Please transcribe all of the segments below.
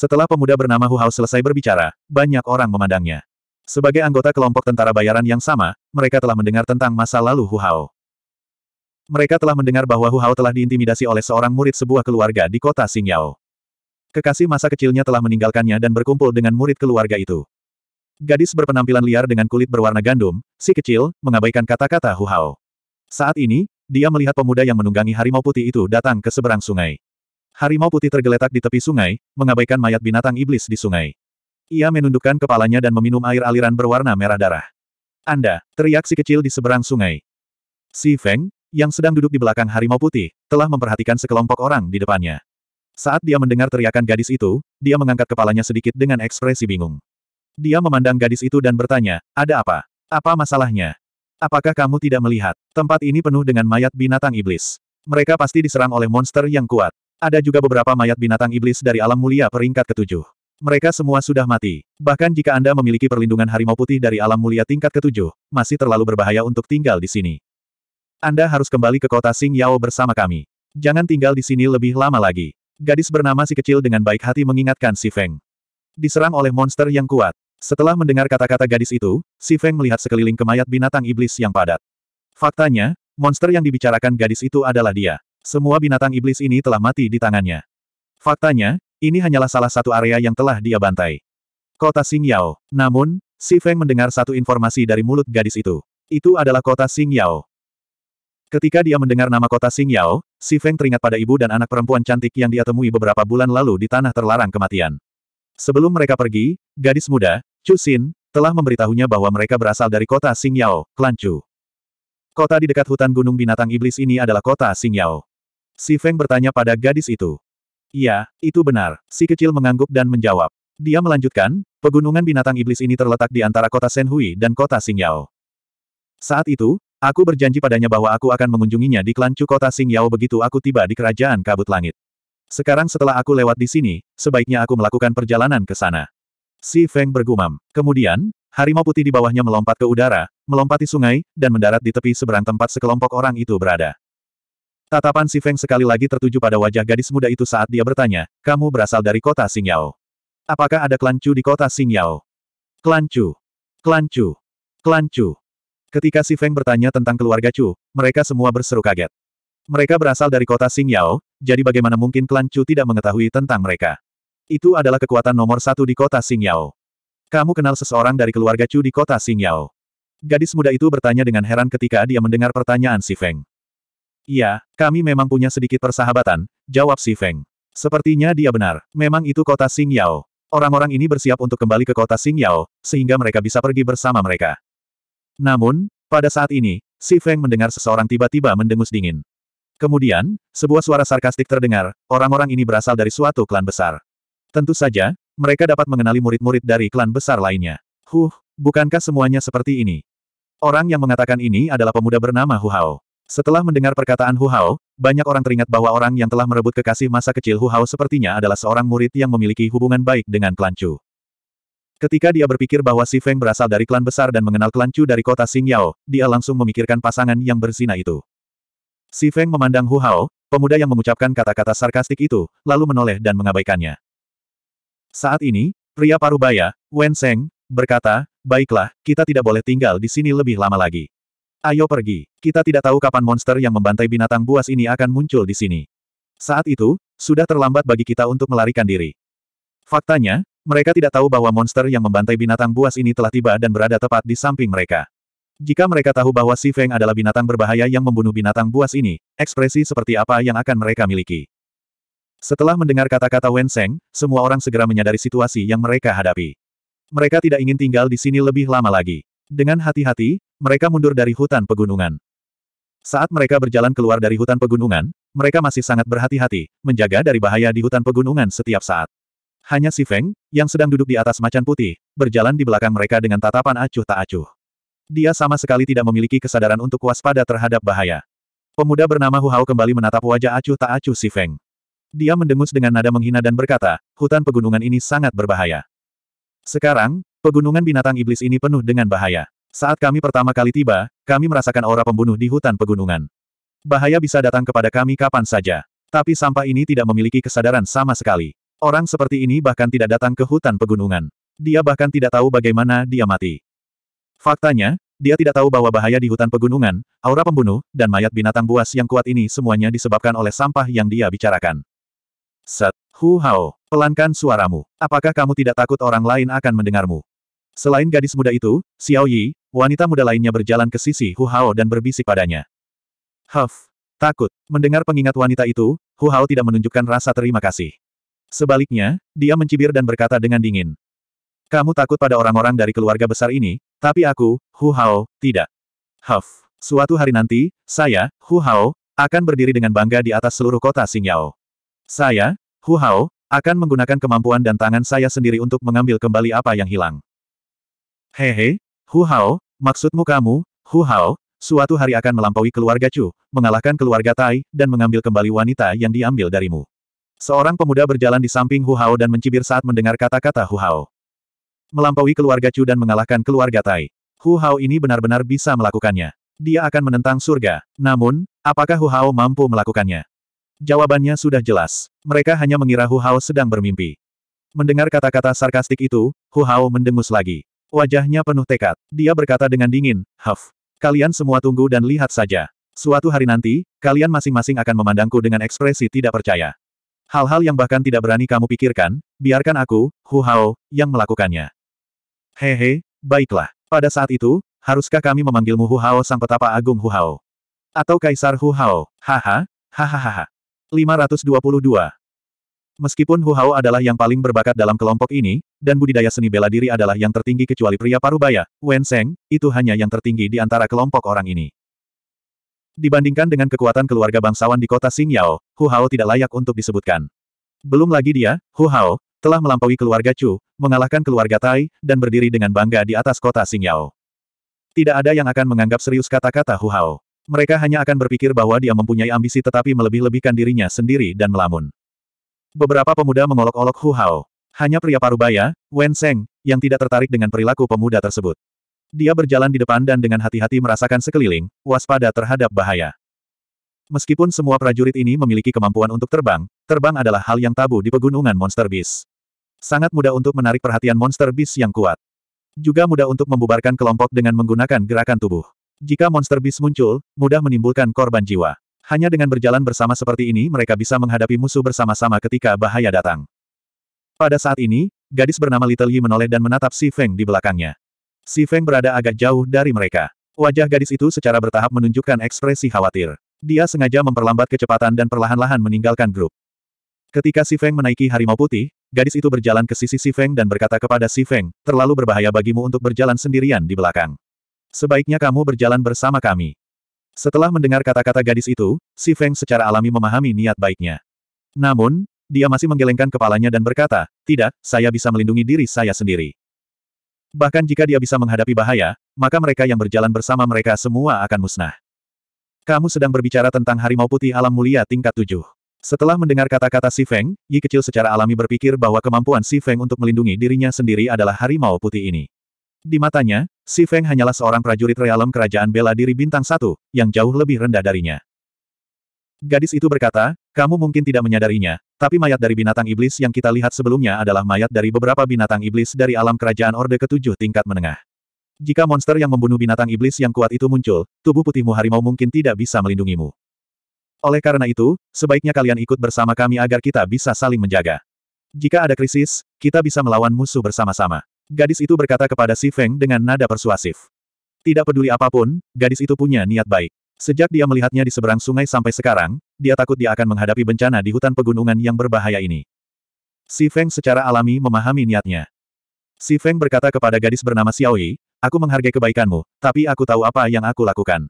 Setelah pemuda bernama Hu Hao selesai berbicara, banyak orang memandangnya. Sebagai anggota kelompok tentara bayaran yang sama, mereka telah mendengar tentang masa lalu Hu Hao. Mereka telah mendengar bahwa Hu Hao telah diintimidasi oleh seorang murid sebuah keluarga di kota Xingyao. Kekasih masa kecilnya telah meninggalkannya dan berkumpul dengan murid keluarga itu. Gadis berpenampilan liar dengan kulit berwarna gandum, si kecil, mengabaikan kata-kata Hu Hao. Saat ini, dia melihat pemuda yang menunggangi harimau putih itu datang ke seberang sungai. Harimau putih tergeletak di tepi sungai, mengabaikan mayat binatang iblis di sungai. Ia menundukkan kepalanya dan meminum air aliran berwarna merah darah. Anda, teriak si kecil di seberang sungai. Si Feng, yang sedang duduk di belakang harimau putih, telah memperhatikan sekelompok orang di depannya. Saat dia mendengar teriakan gadis itu, dia mengangkat kepalanya sedikit dengan ekspresi bingung. Dia memandang gadis itu dan bertanya, ada apa? Apa masalahnya? Apakah kamu tidak melihat? Tempat ini penuh dengan mayat binatang iblis. Mereka pasti diserang oleh monster yang kuat. Ada juga beberapa mayat binatang iblis dari alam mulia peringkat ketujuh. Mereka semua sudah mati. Bahkan jika Anda memiliki perlindungan harimau putih dari alam mulia tingkat ketujuh, masih terlalu berbahaya untuk tinggal di sini. Anda harus kembali ke kota Sing Yao bersama kami. Jangan tinggal di sini lebih lama lagi. Gadis bernama si kecil dengan baik hati mengingatkan si Feng. Diserang oleh monster yang kuat. Setelah mendengar kata-kata gadis itu, si Feng melihat sekeliling kemayat binatang iblis yang padat. Faktanya, monster yang dibicarakan gadis itu adalah dia. Semua binatang iblis ini telah mati di tangannya. Faktanya, ini hanyalah salah satu area yang telah dia bantai. Kota Xingyao. Namun, Si Feng mendengar satu informasi dari mulut gadis itu. Itu adalah kota Xingyao. Ketika dia mendengar nama kota Xingyao, Si Feng teringat pada ibu dan anak perempuan cantik yang dia temui beberapa bulan lalu di tanah terlarang kematian. Sebelum mereka pergi, gadis muda, Chu Xin, telah memberitahunya bahwa mereka berasal dari kota Xingyao, klan Chu. Kota di dekat hutan gunung binatang iblis ini adalah kota Xingyao. Si Feng bertanya pada gadis itu. Iya, itu benar. Si kecil mengangguk dan menjawab. Dia melanjutkan, pegunungan binatang iblis ini terletak di antara kota Senhui dan kota Xingyao. Saat itu, aku berjanji padanya bahwa aku akan mengunjunginya di klancu kota Xingyao begitu aku tiba di kerajaan kabut langit. Sekarang setelah aku lewat di sini, sebaiknya aku melakukan perjalanan ke sana. Si Feng bergumam. Kemudian, harimau putih di bawahnya melompat ke udara, melompati sungai, dan mendarat di tepi seberang tempat sekelompok orang itu berada. Tatapan Si Feng sekali lagi tertuju pada wajah gadis muda itu saat dia bertanya, kamu berasal dari kota Xingyao. Apakah ada klan Chu di kota Xingyao? Klan Chu. Klan Chu. Klan Chu. Ketika Si Feng bertanya tentang keluarga Chu, mereka semua berseru kaget. Mereka berasal dari kota Xingyao, jadi bagaimana mungkin klan Chu tidak mengetahui tentang mereka? Itu adalah kekuatan nomor satu di kota Xingyao. Kamu kenal seseorang dari keluarga Chu di kota Xingyao? Gadis muda itu bertanya dengan heran ketika dia mendengar pertanyaan Si Feng. Iya, kami memang punya sedikit persahabatan, jawab Si Feng. Sepertinya dia benar, memang itu kota Singyao. Orang-orang ini bersiap untuk kembali ke kota Singyao, sehingga mereka bisa pergi bersama mereka. Namun, pada saat ini, Si Feng mendengar seseorang tiba-tiba mendengus dingin. Kemudian, sebuah suara sarkastik terdengar, orang-orang ini berasal dari suatu klan besar. Tentu saja, mereka dapat mengenali murid-murid dari klan besar lainnya. Huh, bukankah semuanya seperti ini? Orang yang mengatakan ini adalah pemuda bernama Hu Hao. Setelah mendengar perkataan Hu Hao, banyak orang teringat bahwa orang yang telah merebut kekasih masa kecil Hu Hao sepertinya adalah seorang murid yang memiliki hubungan baik dengan klan Chu. Ketika dia berpikir bahwa Si Feng berasal dari klan besar dan mengenal klan Chu dari kota Xingyao, dia langsung memikirkan pasangan yang berzina itu. Si Feng memandang Hu Hao, pemuda yang mengucapkan kata-kata sarkastik itu, lalu menoleh dan mengabaikannya. Saat ini, pria parubaya, Wen Seng, berkata, Baiklah, kita tidak boleh tinggal di sini lebih lama lagi. Ayo pergi. Kita tidak tahu kapan monster yang membantai binatang buas ini akan muncul di sini. Saat itu, sudah terlambat bagi kita untuk melarikan diri. Faktanya, mereka tidak tahu bahwa monster yang membantai binatang buas ini telah tiba dan berada tepat di samping mereka. Jika mereka tahu bahwa Si Feng adalah binatang berbahaya yang membunuh binatang buas ini, ekspresi seperti apa yang akan mereka miliki? Setelah mendengar kata-kata Wen Seng, semua orang segera menyadari situasi yang mereka hadapi. Mereka tidak ingin tinggal di sini lebih lama lagi. Dengan hati-hati, mereka mundur dari hutan pegunungan. Saat mereka berjalan keluar dari hutan pegunungan, mereka masih sangat berhati-hati, menjaga dari bahaya di hutan pegunungan setiap saat. Hanya si Feng, yang sedang duduk di atas macan putih, berjalan di belakang mereka dengan tatapan acuh tak acuh. Dia sama sekali tidak memiliki kesadaran untuk waspada terhadap bahaya. Pemuda bernama Hu Hao kembali menatap wajah acuh tak acuh si Feng. Dia mendengus dengan nada menghina dan berkata, hutan pegunungan ini sangat berbahaya. Sekarang, Pegunungan binatang iblis ini penuh dengan bahaya. Saat kami pertama kali tiba, kami merasakan aura pembunuh di hutan pegunungan. Bahaya bisa datang kepada kami kapan saja. Tapi sampah ini tidak memiliki kesadaran sama sekali. Orang seperti ini bahkan tidak datang ke hutan pegunungan. Dia bahkan tidak tahu bagaimana dia mati. Faktanya, dia tidak tahu bahwa bahaya di hutan pegunungan, aura pembunuh, dan mayat binatang buas yang kuat ini semuanya disebabkan oleh sampah yang dia bicarakan. Set, Hu Hao, pelankan suaramu. Apakah kamu tidak takut orang lain akan mendengarmu? Selain gadis muda itu, Xiao Yi, wanita muda lainnya berjalan ke sisi Hu Hao dan berbisik padanya. Huff! Takut. Mendengar pengingat wanita itu, Hu Hao tidak menunjukkan rasa terima kasih. Sebaliknya, dia mencibir dan berkata dengan dingin. Kamu takut pada orang-orang dari keluarga besar ini, tapi aku, Hu Hao, tidak. Huff. Suatu hari nanti, saya, Hu Hao, akan berdiri dengan bangga di atas seluruh kota Xingyao. Saya, Hu Hao, akan menggunakan kemampuan dan tangan saya sendiri untuk mengambil kembali apa yang hilang. Hehe, Hu Hao, maksudmu kamu, Hu Hao, suatu hari akan melampaui keluarga Chu, mengalahkan keluarga Tai, dan mengambil kembali wanita yang diambil darimu. Seorang pemuda berjalan di samping Hu Hao dan mencibir saat mendengar kata-kata Hu Hao. Melampaui keluarga Chu dan mengalahkan keluarga Tai. Hu Hao ini benar-benar bisa melakukannya. Dia akan menentang surga. Namun, apakah Hu Hao mampu melakukannya? Jawabannya sudah jelas. Mereka hanya mengira Hu Hao sedang bermimpi. Mendengar kata-kata sarkastik itu, Hu Hao mendengus lagi. Wajahnya penuh tekad. Dia berkata dengan dingin, Huff. Kalian semua tunggu dan lihat saja. Suatu hari nanti, kalian masing-masing akan memandangku dengan ekspresi tidak percaya. Hal-hal yang bahkan tidak berani kamu pikirkan, biarkan aku, Hu Hao, yang melakukannya. Hehe, baiklah. Pada saat itu, haruskah kami memanggilmu Hu Hao sang petapa agung Hu Hao? Atau Kaisar Hu Hao? Haha, hahaha. 522. Meskipun Hu Hao adalah yang paling berbakat dalam kelompok ini, dan budidaya seni bela diri adalah yang tertinggi kecuali pria parubaya, Wen Seng, itu hanya yang tertinggi di antara kelompok orang ini. Dibandingkan dengan kekuatan keluarga bangsawan di kota Xingyao, Hu Hao tidak layak untuk disebutkan. Belum lagi dia, Hu Hao, telah melampaui keluarga Chu, mengalahkan keluarga Tai, dan berdiri dengan bangga di atas kota Xingyao. Tidak ada yang akan menganggap serius kata-kata Hu Hao. Mereka hanya akan berpikir bahwa dia mempunyai ambisi tetapi melebih-lebihkan dirinya sendiri dan melamun. Beberapa pemuda mengolok-olok Hu Hao. Hanya pria parubaya, Wen Seng, yang tidak tertarik dengan perilaku pemuda tersebut. Dia berjalan di depan dan dengan hati-hati merasakan sekeliling, waspada terhadap bahaya. Meskipun semua prajurit ini memiliki kemampuan untuk terbang, terbang adalah hal yang tabu di pegunungan Monster Beast. Sangat mudah untuk menarik perhatian Monster Beast yang kuat. Juga mudah untuk membubarkan kelompok dengan menggunakan gerakan tubuh. Jika monster beast muncul, mudah menimbulkan korban jiwa. Hanya dengan berjalan bersama seperti ini mereka bisa menghadapi musuh bersama-sama ketika bahaya datang. Pada saat ini, gadis bernama Little Yi menoleh dan menatap Si Feng di belakangnya. Si Feng berada agak jauh dari mereka. Wajah gadis itu secara bertahap menunjukkan ekspresi khawatir. Dia sengaja memperlambat kecepatan dan perlahan-lahan meninggalkan grup. Ketika Si Feng menaiki harimau putih, gadis itu berjalan ke sisi Si Feng dan berkata kepada Si Feng, terlalu berbahaya bagimu untuk berjalan sendirian di belakang. Sebaiknya kamu berjalan bersama kami. Setelah mendengar kata-kata gadis itu, si Feng secara alami memahami niat baiknya. Namun, dia masih menggelengkan kepalanya dan berkata, tidak, saya bisa melindungi diri saya sendiri. Bahkan jika dia bisa menghadapi bahaya, maka mereka yang berjalan bersama mereka semua akan musnah. Kamu sedang berbicara tentang harimau putih alam mulia tingkat tujuh. Setelah mendengar kata-kata Si Feng, Yi kecil secara alami berpikir bahwa kemampuan Si Feng untuk melindungi dirinya sendiri adalah harimau putih ini. Di matanya, Si Feng hanyalah seorang prajurit realem kerajaan bela diri bintang satu, yang jauh lebih rendah darinya. Gadis itu berkata, kamu mungkin tidak menyadarinya, tapi mayat dari binatang iblis yang kita lihat sebelumnya adalah mayat dari beberapa binatang iblis dari alam kerajaan Orde ketujuh tingkat menengah. Jika monster yang membunuh binatang iblis yang kuat itu muncul, tubuh putihmu harimau mungkin tidak bisa melindungimu. Oleh karena itu, sebaiknya kalian ikut bersama kami agar kita bisa saling menjaga. Jika ada krisis, kita bisa melawan musuh bersama-sama. Gadis itu berkata kepada Si Feng dengan nada persuasif. Tidak peduli apapun, gadis itu punya niat baik. Sejak dia melihatnya di seberang sungai sampai sekarang, dia takut dia akan menghadapi bencana di hutan pegunungan yang berbahaya ini. Si Feng secara alami memahami niatnya. Si Feng berkata kepada gadis bernama Xiaoyi, aku menghargai kebaikanmu, tapi aku tahu apa yang aku lakukan.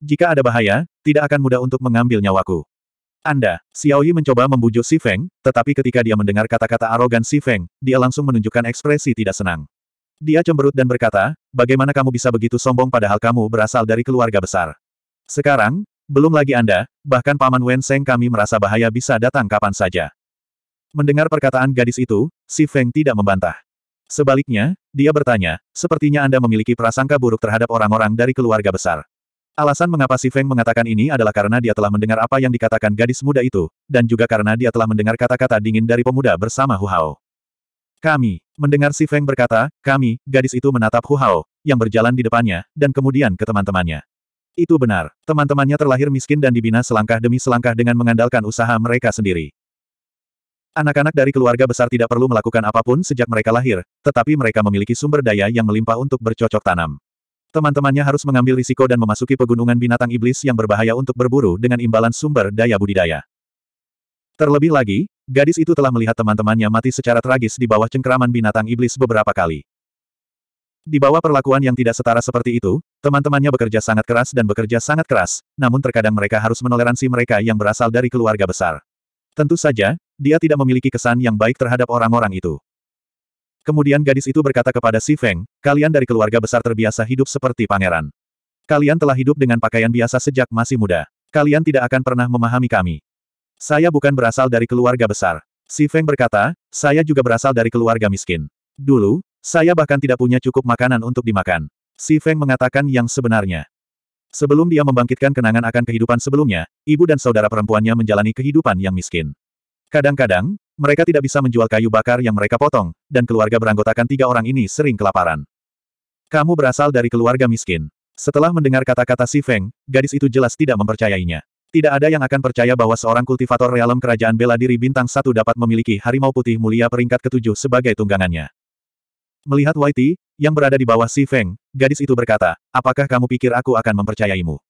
Jika ada bahaya, tidak akan mudah untuk mengambil nyawaku. Anda, Xiaoyi mencoba membujuk Si Feng, tetapi ketika dia mendengar kata-kata arogan Si Feng, dia langsung menunjukkan ekspresi tidak senang. Dia cemberut dan berkata, bagaimana kamu bisa begitu sombong padahal kamu berasal dari keluarga besar. Sekarang, belum lagi Anda, bahkan Paman Wen Seng kami merasa bahaya bisa datang kapan saja. Mendengar perkataan gadis itu, Si Feng tidak membantah. Sebaliknya, dia bertanya, sepertinya Anda memiliki prasangka buruk terhadap orang-orang dari keluarga besar. Alasan mengapa Si Feng mengatakan ini adalah karena dia telah mendengar apa yang dikatakan gadis muda itu, dan juga karena dia telah mendengar kata-kata dingin dari pemuda bersama Hu Hao. Kami, mendengar Si Feng berkata, kami, gadis itu menatap Hu Hao, yang berjalan di depannya, dan kemudian ke teman-temannya. Itu benar, teman-temannya terlahir miskin dan dibina selangkah demi selangkah dengan mengandalkan usaha mereka sendiri. Anak-anak dari keluarga besar tidak perlu melakukan apapun sejak mereka lahir, tetapi mereka memiliki sumber daya yang melimpah untuk bercocok tanam. Teman-temannya harus mengambil risiko dan memasuki pegunungan binatang iblis yang berbahaya untuk berburu dengan imbalan sumber daya budidaya. Terlebih lagi, gadis itu telah melihat teman-temannya mati secara tragis di bawah cengkeraman binatang iblis beberapa kali. Di bawah perlakuan yang tidak setara seperti itu, teman-temannya bekerja sangat keras dan bekerja sangat keras, namun terkadang mereka harus menoleransi mereka yang berasal dari keluarga besar. Tentu saja, dia tidak memiliki kesan yang baik terhadap orang-orang itu. Kemudian gadis itu berkata kepada Si Feng, kalian dari keluarga besar terbiasa hidup seperti pangeran. Kalian telah hidup dengan pakaian biasa sejak masih muda. Kalian tidak akan pernah memahami kami. Saya bukan berasal dari keluarga besar. Si Feng berkata, saya juga berasal dari keluarga miskin. Dulu, saya bahkan tidak punya cukup makanan untuk dimakan. Si Feng mengatakan yang sebenarnya. Sebelum dia membangkitkan kenangan akan kehidupan sebelumnya, ibu dan saudara perempuannya menjalani kehidupan yang miskin. Kadang-kadang, mereka tidak bisa menjual kayu bakar yang mereka potong, dan keluarga beranggotakan tiga orang ini sering kelaparan. Kamu berasal dari keluarga miskin. Setelah mendengar kata-kata Si Feng, gadis itu jelas tidak mempercayainya. Tidak ada yang akan percaya bahwa seorang kultivator realem kerajaan bela diri bintang satu dapat memiliki harimau putih mulia peringkat ketujuh sebagai tunggangannya. Melihat Whitey, yang berada di bawah Si Feng, gadis itu berkata, apakah kamu pikir aku akan mempercayaimu?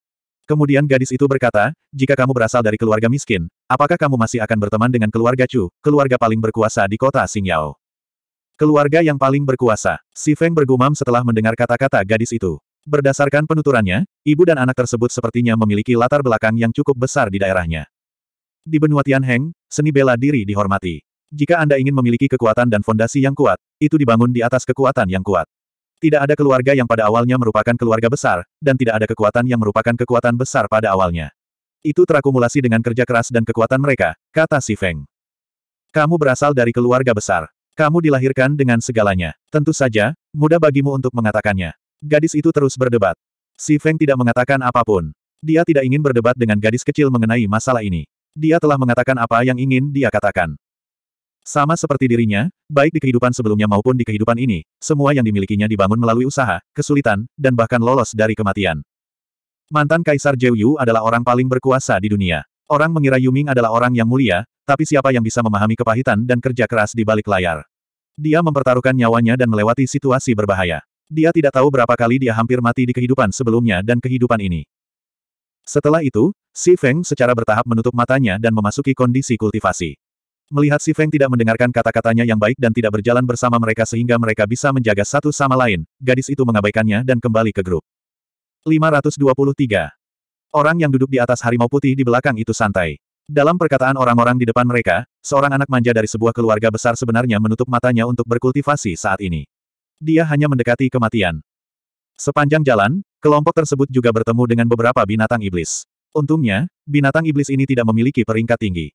Kemudian gadis itu berkata, jika kamu berasal dari keluarga miskin, apakah kamu masih akan berteman dengan keluarga Chu, keluarga paling berkuasa di kota Xingyao? Keluarga yang paling berkuasa. Si Feng bergumam setelah mendengar kata-kata gadis itu. Berdasarkan penuturannya, ibu dan anak tersebut sepertinya memiliki latar belakang yang cukup besar di daerahnya. Di benua Tianheng, seni bela diri dihormati. Jika Anda ingin memiliki kekuatan dan fondasi yang kuat, itu dibangun di atas kekuatan yang kuat. Tidak ada keluarga yang pada awalnya merupakan keluarga besar, dan tidak ada kekuatan yang merupakan kekuatan besar pada awalnya. Itu terakumulasi dengan kerja keras dan kekuatan mereka, kata Si Feng. Kamu berasal dari keluarga besar. Kamu dilahirkan dengan segalanya. Tentu saja, mudah bagimu untuk mengatakannya. Gadis itu terus berdebat. Si Feng tidak mengatakan apapun. Dia tidak ingin berdebat dengan gadis kecil mengenai masalah ini. Dia telah mengatakan apa yang ingin dia katakan. Sama seperti dirinya, baik di kehidupan sebelumnya maupun di kehidupan ini, semua yang dimilikinya dibangun melalui usaha, kesulitan, dan bahkan lolos dari kematian. Mantan Kaisar Yu adalah orang paling berkuasa di dunia. Orang mengira Yuming adalah orang yang mulia, tapi siapa yang bisa memahami kepahitan dan kerja keras di balik layar? Dia mempertaruhkan nyawanya dan melewati situasi berbahaya. Dia tidak tahu berapa kali dia hampir mati di kehidupan sebelumnya dan kehidupan ini. Setelah itu, Si Feng secara bertahap menutup matanya dan memasuki kondisi kultivasi. Melihat Si Feng tidak mendengarkan kata-katanya yang baik dan tidak berjalan bersama mereka sehingga mereka bisa menjaga satu sama lain, gadis itu mengabaikannya dan kembali ke grup. 523. Orang yang duduk di atas harimau putih di belakang itu santai. Dalam perkataan orang-orang di depan mereka, seorang anak manja dari sebuah keluarga besar sebenarnya menutup matanya untuk berkultivasi saat ini. Dia hanya mendekati kematian. Sepanjang jalan, kelompok tersebut juga bertemu dengan beberapa binatang iblis. Untungnya, binatang iblis ini tidak memiliki peringkat tinggi.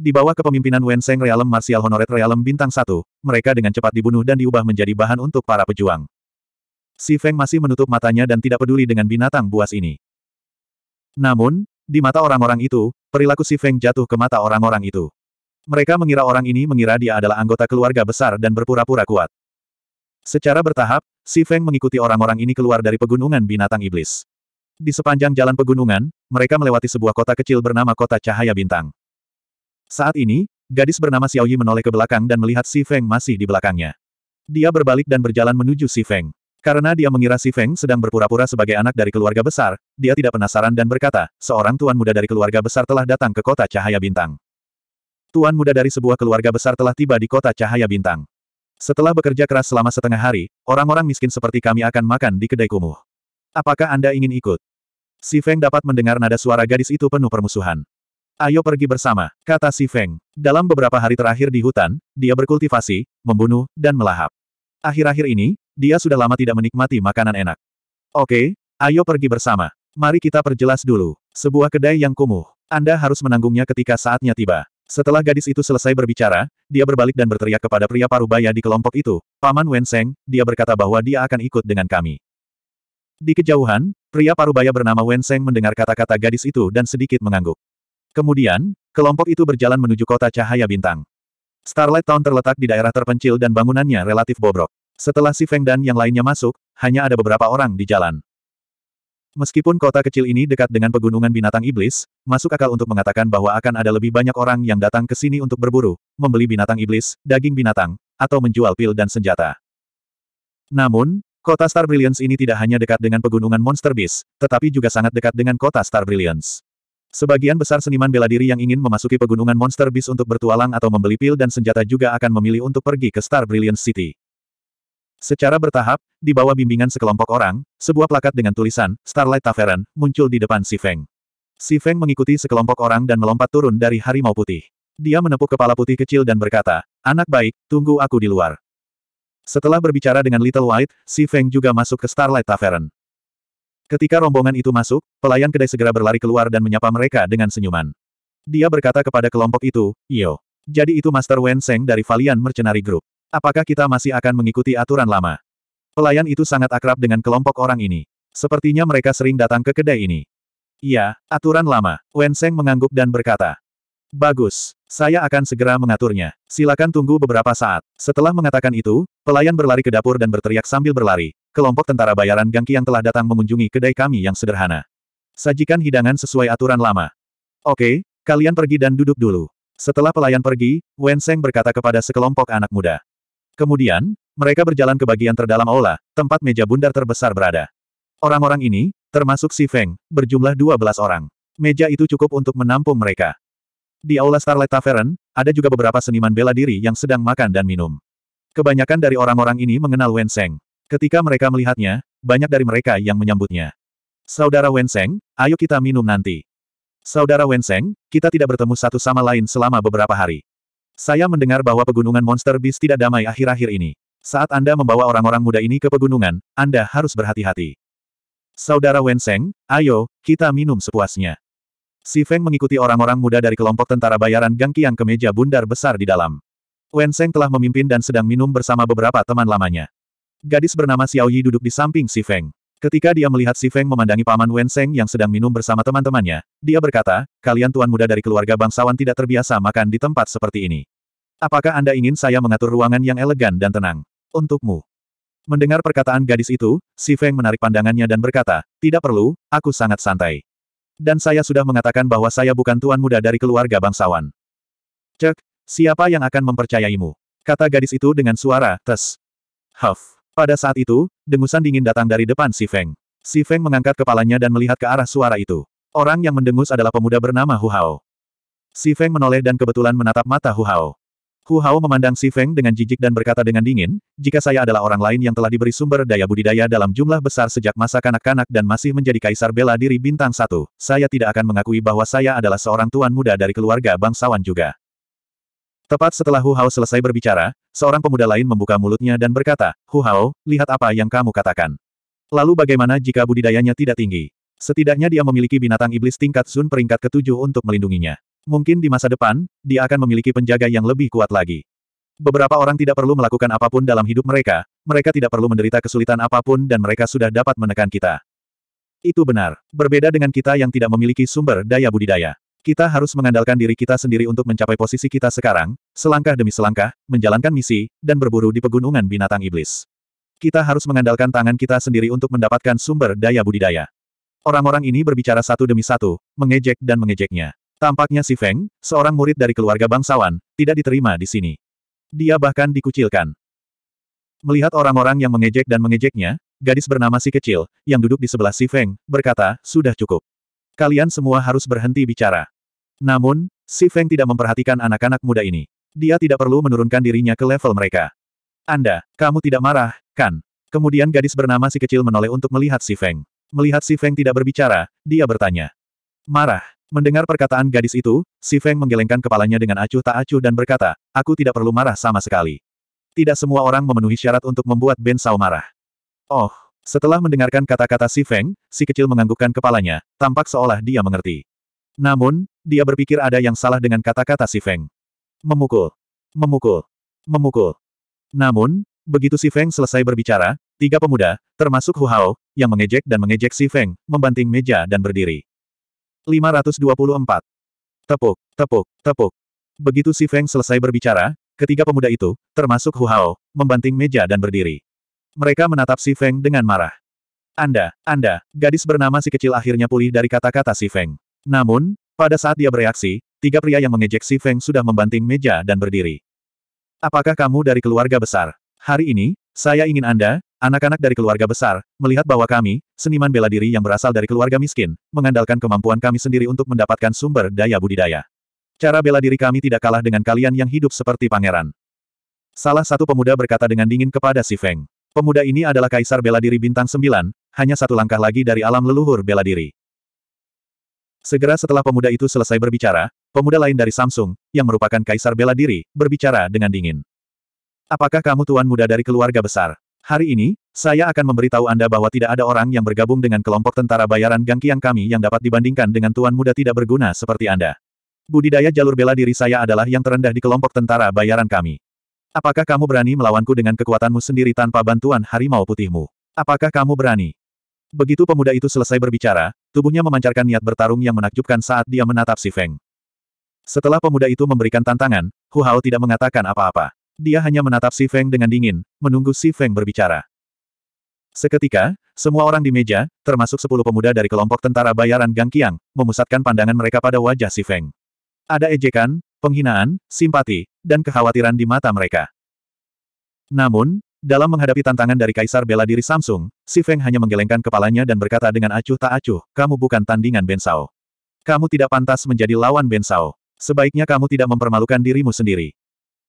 Di bawah kepemimpinan Wen Seng Realem Martial Honoret Realem Bintang 1, mereka dengan cepat dibunuh dan diubah menjadi bahan untuk para pejuang. Si Feng masih menutup matanya dan tidak peduli dengan binatang buas ini. Namun, di mata orang-orang itu, perilaku Si Feng jatuh ke mata orang-orang itu. Mereka mengira orang ini mengira dia adalah anggota keluarga besar dan berpura-pura kuat. Secara bertahap, Si Feng mengikuti orang-orang ini keluar dari pegunungan binatang iblis. Di sepanjang jalan pegunungan, mereka melewati sebuah kota kecil bernama Kota Cahaya Bintang. Saat ini, gadis bernama Xiao Yi menoleh ke belakang dan melihat Si Feng masih di belakangnya. Dia berbalik dan berjalan menuju Si Feng. Karena dia mengira Si Feng sedang berpura-pura sebagai anak dari keluarga besar, dia tidak penasaran dan berkata, seorang tuan muda dari keluarga besar telah datang ke kota Cahaya Bintang. Tuan muda dari sebuah keluarga besar telah tiba di kota Cahaya Bintang. Setelah bekerja keras selama setengah hari, orang-orang miskin seperti kami akan makan di kedai kumuh. Apakah Anda ingin ikut? Si Feng dapat mendengar nada suara gadis itu penuh permusuhan. Ayo pergi bersama, kata si Feng. Dalam beberapa hari terakhir di hutan, dia berkultivasi, membunuh, dan melahap. Akhir-akhir ini, dia sudah lama tidak menikmati makanan enak. Oke, ayo pergi bersama. Mari kita perjelas dulu. Sebuah kedai yang kumuh. Anda harus menanggungnya ketika saatnya tiba. Setelah gadis itu selesai berbicara, dia berbalik dan berteriak kepada pria parubaya di kelompok itu, Paman Wenseng, dia berkata bahwa dia akan ikut dengan kami. Di kejauhan, pria parubaya bernama Wenseng mendengar kata-kata gadis itu dan sedikit mengangguk. Kemudian, kelompok itu berjalan menuju kota cahaya bintang. Starlight Town terletak di daerah terpencil dan bangunannya relatif bobrok. Setelah si Feng dan yang lainnya masuk, hanya ada beberapa orang di jalan. Meskipun kota kecil ini dekat dengan pegunungan binatang iblis, masuk akal untuk mengatakan bahwa akan ada lebih banyak orang yang datang ke sini untuk berburu, membeli binatang iblis, daging binatang, atau menjual pil dan senjata. Namun, kota Star Brilliance ini tidak hanya dekat dengan pegunungan Monster Beast, tetapi juga sangat dekat dengan kota Star Brilliance. Sebagian besar seniman bela diri yang ingin memasuki pegunungan Monster Beast untuk bertualang atau membeli pil dan senjata juga akan memilih untuk pergi ke Star Brilliant City. Secara bertahap, di bawah bimbingan sekelompok orang, sebuah plakat dengan tulisan, Starlight Tavern, muncul di depan Si Feng. Si Feng mengikuti sekelompok orang dan melompat turun dari harimau putih. Dia menepuk kepala putih kecil dan berkata, Anak baik, tunggu aku di luar. Setelah berbicara dengan Little White, Si Feng juga masuk ke Starlight Tavern. Ketika rombongan itu masuk, pelayan kedai segera berlari keluar dan menyapa mereka dengan senyuman. Dia berkata kepada kelompok itu, Yo, jadi itu Master Wen Seng dari Valian Mercenary Group. Apakah kita masih akan mengikuti aturan lama? Pelayan itu sangat akrab dengan kelompok orang ini. Sepertinya mereka sering datang ke kedai ini. Iya, aturan lama. Wen Seng mengangguk dan berkata, Bagus, saya akan segera mengaturnya. Silakan tunggu beberapa saat. Setelah mengatakan itu, pelayan berlari ke dapur dan berteriak sambil berlari kelompok tentara bayaran Gangki yang telah datang mengunjungi kedai kami yang sederhana. Sajikan hidangan sesuai aturan lama. Oke, kalian pergi dan duduk dulu. Setelah pelayan pergi, Wen Seng berkata kepada sekelompok anak muda. Kemudian, mereka berjalan ke bagian terdalam aula, tempat meja bundar terbesar berada. Orang-orang ini, termasuk Si Feng, berjumlah 12 orang. Meja itu cukup untuk menampung mereka. Di aula Starlight Tavern, ada juga beberapa seniman bela diri yang sedang makan dan minum. Kebanyakan dari orang-orang ini mengenal Wen Seng. Ketika mereka melihatnya, banyak dari mereka yang menyambutnya. Saudara Wenseng, ayo kita minum nanti. Saudara Wenseng, kita tidak bertemu satu sama lain selama beberapa hari. Saya mendengar bahwa pegunungan Monster Beast tidak damai akhir-akhir ini. Saat Anda membawa orang-orang muda ini ke pegunungan, Anda harus berhati-hati. Saudara Wenseng, ayo, kita minum sepuasnya. Si Feng mengikuti orang-orang muda dari kelompok tentara bayaran Gang Qiang ke meja bundar besar di dalam. Wenseng telah memimpin dan sedang minum bersama beberapa teman lamanya. Gadis bernama Xiao Yi duduk di samping Si Feng. Ketika dia melihat Si Feng memandangi paman Wen Seng yang sedang minum bersama teman-temannya, dia berkata, kalian tuan muda dari keluarga bangsawan tidak terbiasa makan di tempat seperti ini. Apakah Anda ingin saya mengatur ruangan yang elegan dan tenang? Untukmu. Mendengar perkataan gadis itu, Si Feng menarik pandangannya dan berkata, tidak perlu, aku sangat santai. Dan saya sudah mengatakan bahwa saya bukan tuan muda dari keluarga bangsawan. Cek, siapa yang akan mempercayaimu? Kata gadis itu dengan suara, tes. Huff. Pada saat itu, dengusan dingin datang dari depan Si Feng. Si Feng mengangkat kepalanya dan melihat ke arah suara itu. Orang yang mendengus adalah pemuda bernama Hu Hao. Si Feng menoleh dan kebetulan menatap mata Hu Hao. Hu Hao memandang Si Feng dengan jijik dan berkata dengan dingin, jika saya adalah orang lain yang telah diberi sumber daya budidaya dalam jumlah besar sejak masa kanak-kanak dan masih menjadi kaisar bela diri bintang satu, saya tidak akan mengakui bahwa saya adalah seorang tuan muda dari keluarga bangsawan juga. Tepat setelah Hu Hao selesai berbicara, seorang pemuda lain membuka mulutnya dan berkata, Hu Hao, lihat apa yang kamu katakan. Lalu bagaimana jika budidayanya tidak tinggi? Setidaknya dia memiliki binatang iblis tingkat Sun peringkat ketujuh untuk melindunginya. Mungkin di masa depan, dia akan memiliki penjaga yang lebih kuat lagi. Beberapa orang tidak perlu melakukan apapun dalam hidup mereka, mereka tidak perlu menderita kesulitan apapun dan mereka sudah dapat menekan kita. Itu benar. Berbeda dengan kita yang tidak memiliki sumber daya budidaya. Kita harus mengandalkan diri kita sendiri untuk mencapai posisi kita sekarang, selangkah demi selangkah, menjalankan misi, dan berburu di pegunungan binatang iblis. Kita harus mengandalkan tangan kita sendiri untuk mendapatkan sumber daya budidaya. Orang-orang ini berbicara satu demi satu, mengejek dan mengejeknya. Tampaknya si Feng, seorang murid dari keluarga bangsawan, tidak diterima di sini. Dia bahkan dikucilkan. Melihat orang-orang yang mengejek dan mengejeknya, gadis bernama si kecil, yang duduk di sebelah si Feng, berkata, sudah cukup. Kalian semua harus berhenti bicara. Namun, Si Feng tidak memperhatikan anak-anak muda ini. Dia tidak perlu menurunkan dirinya ke level mereka. Anda, kamu tidak marah, kan? Kemudian gadis bernama si kecil menoleh untuk melihat Si Feng. Melihat Si Feng tidak berbicara, dia bertanya. Marah. Mendengar perkataan gadis itu, Si Feng menggelengkan kepalanya dengan acuh tak acuh dan berkata, aku tidak perlu marah sama sekali. Tidak semua orang memenuhi syarat untuk membuat Ben Sao marah. Oh, setelah mendengarkan kata-kata si Feng, si kecil menganggukkan kepalanya, tampak seolah dia mengerti. Namun, dia berpikir ada yang salah dengan kata-kata si Feng. Memukul. Memukul. Memukul. Namun, begitu si Feng selesai berbicara, tiga pemuda, termasuk Hu Hao, yang mengejek dan mengejek si Feng, membanting meja dan berdiri. 524. Tepuk, tepuk, tepuk. Begitu si Feng selesai berbicara, ketiga pemuda itu, termasuk Hu Hao, membanting meja dan berdiri. Mereka menatap Si Feng dengan marah. Anda, Anda, gadis bernama si kecil akhirnya pulih dari kata-kata Si Feng. Namun, pada saat dia bereaksi, tiga pria yang mengejek Si Feng sudah membanting meja dan berdiri. Apakah kamu dari keluarga besar? Hari ini, saya ingin Anda, anak-anak dari keluarga besar, melihat bahwa kami, seniman bela diri yang berasal dari keluarga miskin, mengandalkan kemampuan kami sendiri untuk mendapatkan sumber daya budidaya. Cara bela diri kami tidak kalah dengan kalian yang hidup seperti pangeran. Salah satu pemuda berkata dengan dingin kepada Si Feng. Pemuda ini adalah Kaisar Bela Diri Bintang 9, hanya satu langkah lagi dari alam leluhur bela diri. Segera setelah pemuda itu selesai berbicara, pemuda lain dari Samsung, yang merupakan Kaisar Bela Diri, berbicara dengan dingin. Apakah kamu tuan muda dari keluarga besar? Hari ini, saya akan memberitahu Anda bahwa tidak ada orang yang bergabung dengan kelompok tentara bayaran Gangkiang kami yang dapat dibandingkan dengan tuan muda tidak berguna seperti Anda. Budidaya jalur bela diri saya adalah yang terendah di kelompok tentara bayaran kami. Apakah kamu berani melawanku dengan kekuatanmu sendiri tanpa bantuan harimau putihmu? Apakah kamu berani? Begitu pemuda itu selesai berbicara, tubuhnya memancarkan niat bertarung yang menakjubkan saat dia menatap si Feng. Setelah pemuda itu memberikan tantangan, Hu Hao tidak mengatakan apa-apa. Dia hanya menatap si Feng dengan dingin, menunggu si Feng berbicara. Seketika, semua orang di meja, termasuk sepuluh pemuda dari kelompok tentara bayaran Gang Qiang, memusatkan pandangan mereka pada wajah Si Feng. Ada ejekan, penghinaan, simpati, dan kekhawatiran di mata mereka. Namun, dalam menghadapi tantangan dari Kaisar Bela Diri Samsung, Si Feng hanya menggelengkan kepalanya dan berkata dengan acuh tak acuh, kamu bukan tandingan Ben Bensao. Kamu tidak pantas menjadi lawan Ben Bensao. Sebaiknya kamu tidak mempermalukan dirimu sendiri.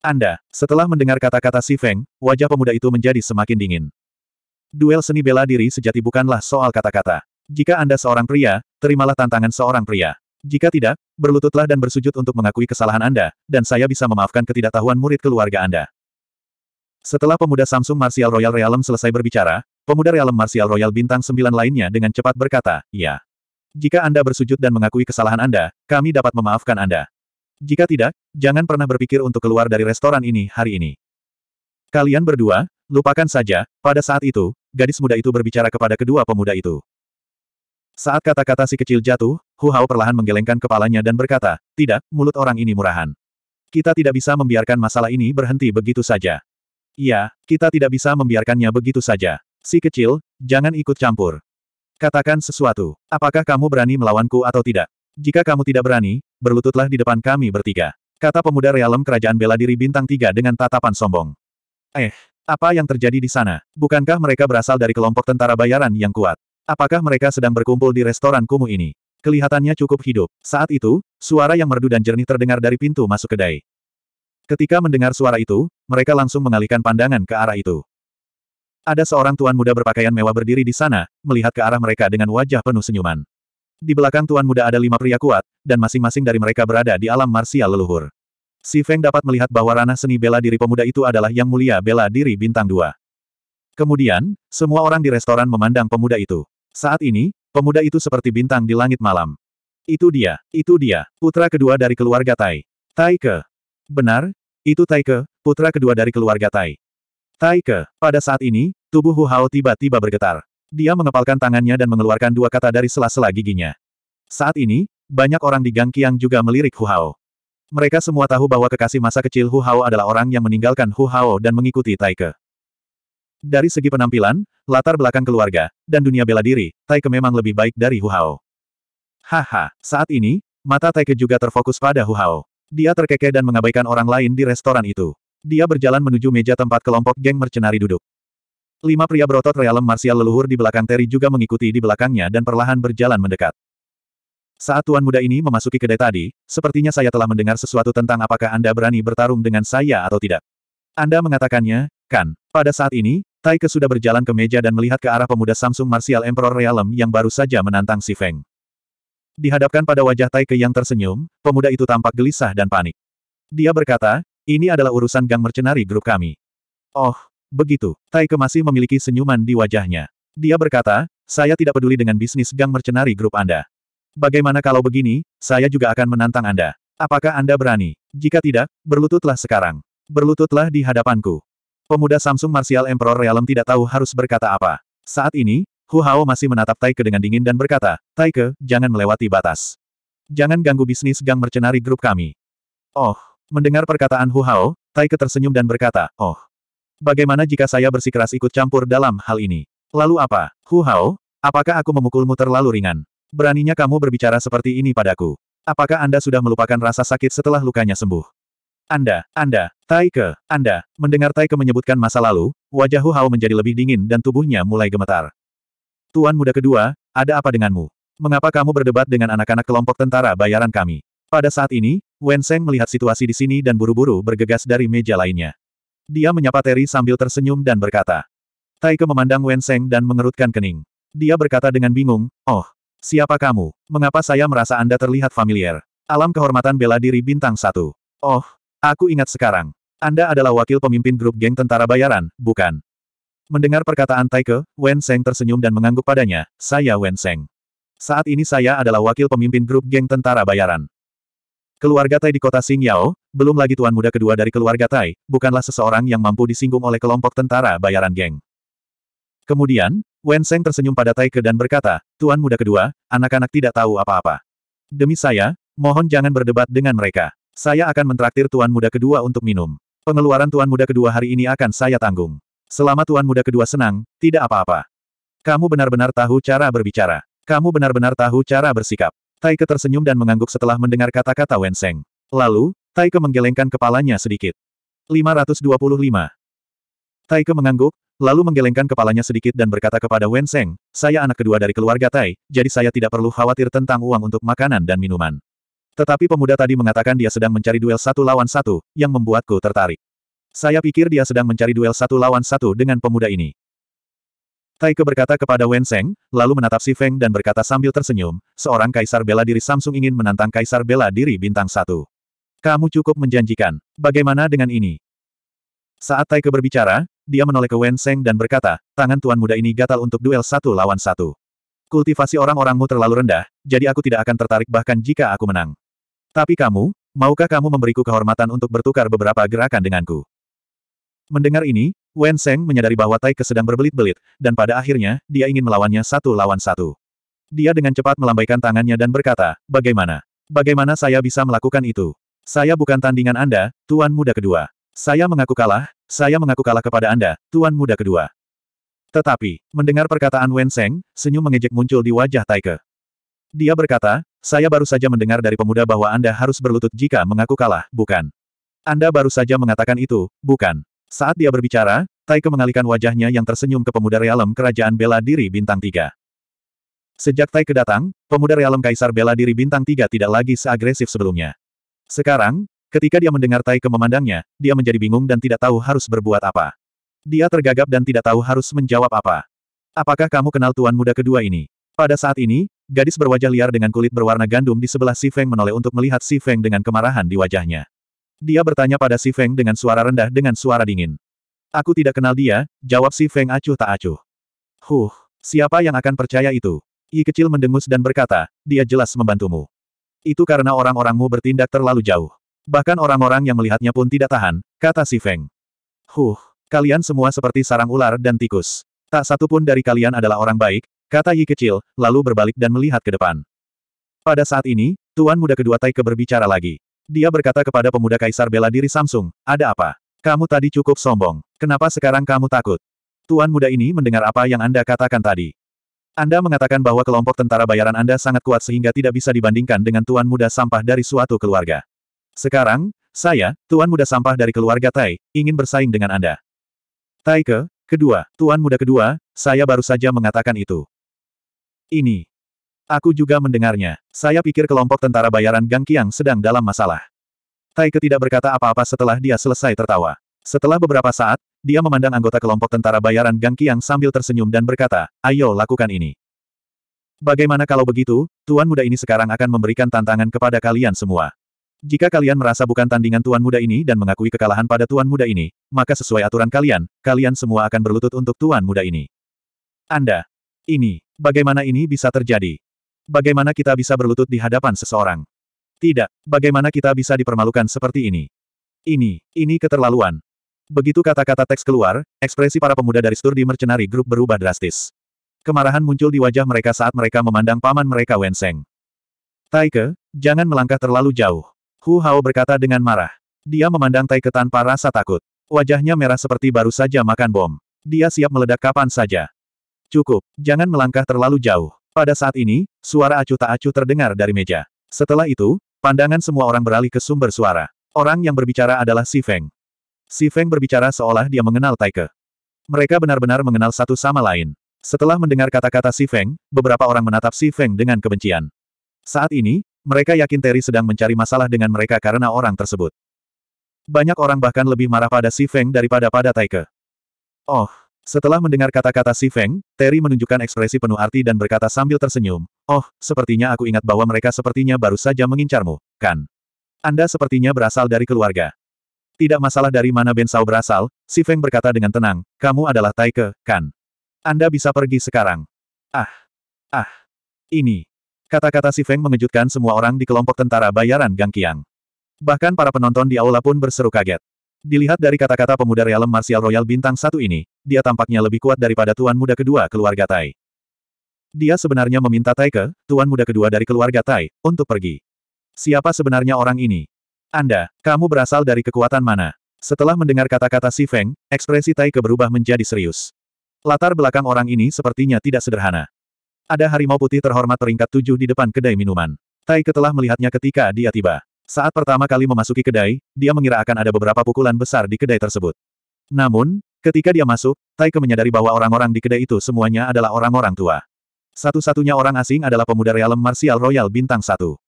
Anda, setelah mendengar kata-kata Si Feng, wajah pemuda itu menjadi semakin dingin. Duel seni bela diri sejati bukanlah soal kata-kata. Jika Anda seorang pria, terimalah tantangan seorang pria. Jika tidak, berlututlah dan bersujud untuk mengakui kesalahan Anda, dan saya bisa memaafkan ketidaktahuan murid keluarga Anda. Setelah pemuda Samsung Martial Royal Realm selesai berbicara, pemuda Realm Martial Royal bintang 9 lainnya dengan cepat berkata, Ya. Jika Anda bersujud dan mengakui kesalahan Anda, kami dapat memaafkan Anda. Jika tidak, jangan pernah berpikir untuk keluar dari restoran ini hari ini. Kalian berdua, lupakan saja, pada saat itu, gadis muda itu berbicara kepada kedua pemuda itu. Saat kata-kata si kecil jatuh, Hu Hao perlahan menggelengkan kepalanya dan berkata, tidak, mulut orang ini murahan. Kita tidak bisa membiarkan masalah ini berhenti begitu saja. Iya, kita tidak bisa membiarkannya begitu saja. Si kecil, jangan ikut campur. Katakan sesuatu. Apakah kamu berani melawanku atau tidak? Jika kamu tidak berani, berlututlah di depan kami bertiga. Kata pemuda realem kerajaan bela diri bintang tiga dengan tatapan sombong. Eh, apa yang terjadi di sana? Bukankah mereka berasal dari kelompok tentara bayaran yang kuat? Apakah mereka sedang berkumpul di restoran kumuh ini? Kelihatannya cukup hidup. Saat itu, suara yang merdu dan jernih terdengar dari pintu masuk kedai. Ketika mendengar suara itu, mereka langsung mengalihkan pandangan ke arah itu. Ada seorang tuan muda berpakaian mewah berdiri di sana, melihat ke arah mereka dengan wajah penuh senyuman. Di belakang tuan muda ada lima pria kuat, dan masing-masing dari mereka berada di alam marsial leluhur. Si Feng dapat melihat bahwa ranah seni bela diri pemuda itu adalah yang mulia bela diri bintang dua. Kemudian, semua orang di restoran memandang pemuda itu. Saat ini, pemuda itu seperti bintang di langit malam. Itu dia, itu dia, putra kedua dari keluarga Tai. Taike. Benar, itu Taike, putra kedua dari keluarga Tai. Taike, pada saat ini, tubuh Hu Hao tiba-tiba bergetar. Dia mengepalkan tangannya dan mengeluarkan dua kata dari sela-sela giginya. Saat ini, banyak orang di Gang Kiang juga melirik Hu Hao. Mereka semua tahu bahwa kekasih masa kecil Hu Hao adalah orang yang meninggalkan Hu Hao dan mengikuti Taike. Dari segi penampilan, latar belakang keluarga, dan dunia bela diri, Taike memang lebih baik dari Hu Hao. Haha, saat ini, mata Taike juga terfokus pada Hu Hao. Dia terkekeh dan mengabaikan orang lain di restoran itu. Dia berjalan menuju meja tempat kelompok geng mercenari duduk. Lima pria berotot realem marsial leluhur di belakang Terry juga mengikuti di belakangnya dan perlahan berjalan mendekat. Saat tuan muda ini memasuki kedai tadi, sepertinya saya telah mendengar sesuatu tentang apakah Anda berani bertarung dengan saya atau tidak. Anda mengatakannya, kan? Pada saat ini, Taike sudah berjalan ke meja dan melihat ke arah pemuda Samsung Martial Emperor Realm yang baru saja menantang Si Feng. Dihadapkan pada wajah Taike yang tersenyum, pemuda itu tampak gelisah dan panik. Dia berkata, ini adalah urusan gang mercenari grup kami. Oh, begitu. Taike masih memiliki senyuman di wajahnya. Dia berkata, saya tidak peduli dengan bisnis gang mercenari grup Anda. Bagaimana kalau begini, saya juga akan menantang Anda. Apakah Anda berani? Jika tidak, berlututlah sekarang. Berlututlah di hadapanku. Pemuda Samsung Martial Emperor Realm tidak tahu harus berkata apa. Saat ini, Hu Hao masih menatap Taike dengan dingin dan berkata, Taike, jangan melewati batas. Jangan ganggu bisnis gang mercenari grup kami. Oh, mendengar perkataan Hu Hao, Taike tersenyum dan berkata, oh. Bagaimana jika saya bersikeras ikut campur dalam hal ini? Lalu apa? Hu Hao, apakah aku memukulmu terlalu ringan? Beraninya kamu berbicara seperti ini padaku. Apakah Anda sudah melupakan rasa sakit setelah lukanya sembuh? Anda, Anda, Taike, Anda. Mendengar Taike menyebutkan masa lalu, wajah Hu Hao menjadi lebih dingin dan tubuhnya mulai gemetar. Tuan muda kedua, ada apa denganmu? Mengapa kamu berdebat dengan anak-anak kelompok tentara bayaran kami? Pada saat ini, Wen Seng melihat situasi di sini dan buru-buru bergegas dari meja lainnya. Dia menyapa Terry sambil tersenyum dan berkata. Taike memandang Wen Seng dan mengerutkan kening. Dia berkata dengan bingung, Oh, siapa kamu? Mengapa saya merasa Anda terlihat familiar? Alam kehormatan bela diri bintang satu. Oh, Aku ingat sekarang. Anda adalah wakil pemimpin grup geng tentara bayaran, bukan? Mendengar perkataan Taike, Wen Seng tersenyum dan mengangguk padanya, saya Wen Seng. Saat ini saya adalah wakil pemimpin grup geng tentara bayaran. Keluarga Tai di kota Xingyao, belum lagi tuan muda kedua dari keluarga Tai, bukanlah seseorang yang mampu disinggung oleh kelompok tentara bayaran geng. Kemudian, Wen Seng tersenyum pada Taike dan berkata, Tuan muda kedua, anak-anak tidak tahu apa-apa. Demi saya, mohon jangan berdebat dengan mereka. Saya akan mentraktir tuan muda kedua untuk minum. Pengeluaran tuan muda kedua hari ini akan saya tanggung. Selama tuan muda kedua senang, tidak apa-apa. Kamu benar-benar tahu cara berbicara. Kamu benar-benar tahu cara bersikap. Taike tersenyum dan mengangguk setelah mendengar kata-kata Wenseng. Lalu, Taike menggelengkan kepalanya sedikit. 525. Taike mengangguk, lalu menggelengkan kepalanya sedikit dan berkata kepada Wenseng, saya anak kedua dari keluarga Tai, jadi saya tidak perlu khawatir tentang uang untuk makanan dan minuman. Tetapi pemuda tadi mengatakan dia sedang mencari duel satu lawan satu, yang membuatku tertarik. Saya pikir dia sedang mencari duel satu lawan satu dengan pemuda ini. Taike berkata kepada Wen Seng, lalu menatap Si Feng dan berkata sambil tersenyum, seorang kaisar bela diri Samsung ingin menantang kaisar bela diri bintang satu. Kamu cukup menjanjikan. Bagaimana dengan ini? Saat Taike berbicara, dia menoleh ke Wen Seng dan berkata, tangan tuan muda ini gatal untuk duel satu lawan satu. Kultivasi orang-orangmu terlalu rendah, jadi aku tidak akan tertarik bahkan jika aku menang. Tapi kamu, maukah kamu memberiku kehormatan untuk bertukar beberapa gerakan denganku? Mendengar ini, Wen Seng menyadari bahwa Taike sedang berbelit-belit, dan pada akhirnya, dia ingin melawannya satu lawan satu. Dia dengan cepat melambaikan tangannya dan berkata, Bagaimana? Bagaimana saya bisa melakukan itu? Saya bukan tandingan Anda, Tuan Muda Kedua. Saya mengaku kalah, saya mengaku kalah kepada Anda, Tuan Muda Kedua. Tetapi, mendengar perkataan Wen Seng, senyum mengejek muncul di wajah Taike. Dia berkata, saya baru saja mendengar dari pemuda bahwa Anda harus berlutut jika mengaku kalah, bukan? Anda baru saja mengatakan itu, bukan? Saat dia berbicara, Taike mengalihkan wajahnya yang tersenyum ke pemuda realem kerajaan bela diri bintang tiga. Sejak Taike datang, pemuda realem kaisar bela diri bintang tiga tidak lagi seagresif sebelumnya. Sekarang, ketika dia mendengar Taike memandangnya, dia menjadi bingung dan tidak tahu harus berbuat apa. Dia tergagap dan tidak tahu harus menjawab apa. Apakah kamu kenal tuan muda kedua ini? Pada saat ini, Gadis berwajah liar dengan kulit berwarna gandum di sebelah Si Feng menoleh untuk melihat Si Feng dengan kemarahan di wajahnya. Dia bertanya pada Si Feng dengan suara rendah dengan suara dingin. Aku tidak kenal dia, jawab Si Feng acuh tak acuh. Huh, siapa yang akan percaya itu? I kecil mendengus dan berkata, dia jelas membantumu. Itu karena orang-orangmu bertindak terlalu jauh. Bahkan orang-orang yang melihatnya pun tidak tahan, kata Si Feng. Huh, kalian semua seperti sarang ular dan tikus. Tak satu pun dari kalian adalah orang baik, Kata Yi kecil, lalu berbalik dan melihat ke depan. Pada saat ini, Tuan Muda Kedua Taike berbicara lagi. Dia berkata kepada pemuda Kaisar Bela Diri Samsung, ada apa? Kamu tadi cukup sombong. Kenapa sekarang kamu takut? Tuan muda ini mendengar apa yang Anda katakan tadi. Anda mengatakan bahwa kelompok tentara bayaran Anda sangat kuat sehingga tidak bisa dibandingkan dengan tuan muda sampah dari suatu keluarga. Sekarang, saya, tuan muda sampah dari keluarga Tai, ingin bersaing dengan Anda. Taike, kedua, tuan muda kedua, saya baru saja mengatakan itu ini. Aku juga mendengarnya. Saya pikir kelompok tentara bayaran Gang Qiang sedang dalam masalah. Taike tidak berkata apa-apa setelah dia selesai tertawa. Setelah beberapa saat, dia memandang anggota kelompok tentara bayaran Gang Qiang sambil tersenyum dan berkata, ayo lakukan ini. Bagaimana kalau begitu, tuan muda ini sekarang akan memberikan tantangan kepada kalian semua. Jika kalian merasa bukan tandingan tuan muda ini dan mengakui kekalahan pada tuan muda ini, maka sesuai aturan kalian, kalian semua akan berlutut untuk tuan muda ini. Anda, ini, bagaimana ini bisa terjadi? Bagaimana kita bisa berlutut di hadapan seseorang? Tidak, bagaimana kita bisa dipermalukan seperti ini? Ini, ini keterlaluan. Begitu kata-kata teks keluar, ekspresi para pemuda dari Sturdy Mercenari Group berubah drastis. Kemarahan muncul di wajah mereka saat mereka memandang paman mereka Wenseng. Taike, jangan melangkah terlalu jauh. Hu Hao berkata dengan marah. Dia memandang Taike tanpa rasa takut. Wajahnya merah seperti baru saja makan bom. Dia siap meledak kapan saja. Cukup, jangan melangkah terlalu jauh. Pada saat ini, suara acuh tak acuh terdengar dari meja. Setelah itu, pandangan semua orang beralih ke sumber suara. Orang yang berbicara adalah Si Feng. Si Feng berbicara seolah dia mengenal Taike. Mereka benar-benar mengenal satu sama lain. Setelah mendengar kata-kata Si Feng, beberapa orang menatap Si Feng dengan kebencian. Saat ini, mereka yakin Terry sedang mencari masalah dengan mereka karena orang tersebut. Banyak orang bahkan lebih marah pada Si Feng daripada pada Taike. Oh, setelah mendengar kata-kata Si Feng, Terry menunjukkan ekspresi penuh arti dan berkata sambil tersenyum, Oh, sepertinya aku ingat bahwa mereka sepertinya baru saja mengincarmu, kan? Anda sepertinya berasal dari keluarga. Tidak masalah dari mana Ben Sao berasal, Si Feng berkata dengan tenang, kamu adalah Taike, kan? Anda bisa pergi sekarang. Ah. Ah. Ini. Kata-kata Si Feng mengejutkan semua orang di kelompok tentara bayaran Gang Kiang. Bahkan para penonton di aula pun berseru kaget. Dilihat dari kata-kata pemuda realem martial royal bintang satu ini, dia tampaknya lebih kuat daripada tuan muda kedua keluarga Tai. Dia sebenarnya meminta Tai ke, tuan muda kedua dari keluarga Tai, untuk pergi. Siapa sebenarnya orang ini? Anda, kamu berasal dari kekuatan mana? Setelah mendengar kata-kata Si Feng, ekspresi Taike berubah menjadi serius. Latar belakang orang ini sepertinya tidak sederhana. Ada harimau putih terhormat peringkat tujuh di depan kedai minuman. Taike telah melihatnya ketika dia tiba. Saat pertama kali memasuki kedai, dia mengira akan ada beberapa pukulan besar di kedai tersebut. Namun, ketika dia masuk, Taike menyadari bahwa orang-orang di kedai itu semuanya adalah orang-orang tua. Satu-satunya orang asing adalah pemuda realem martial royal bintang satu.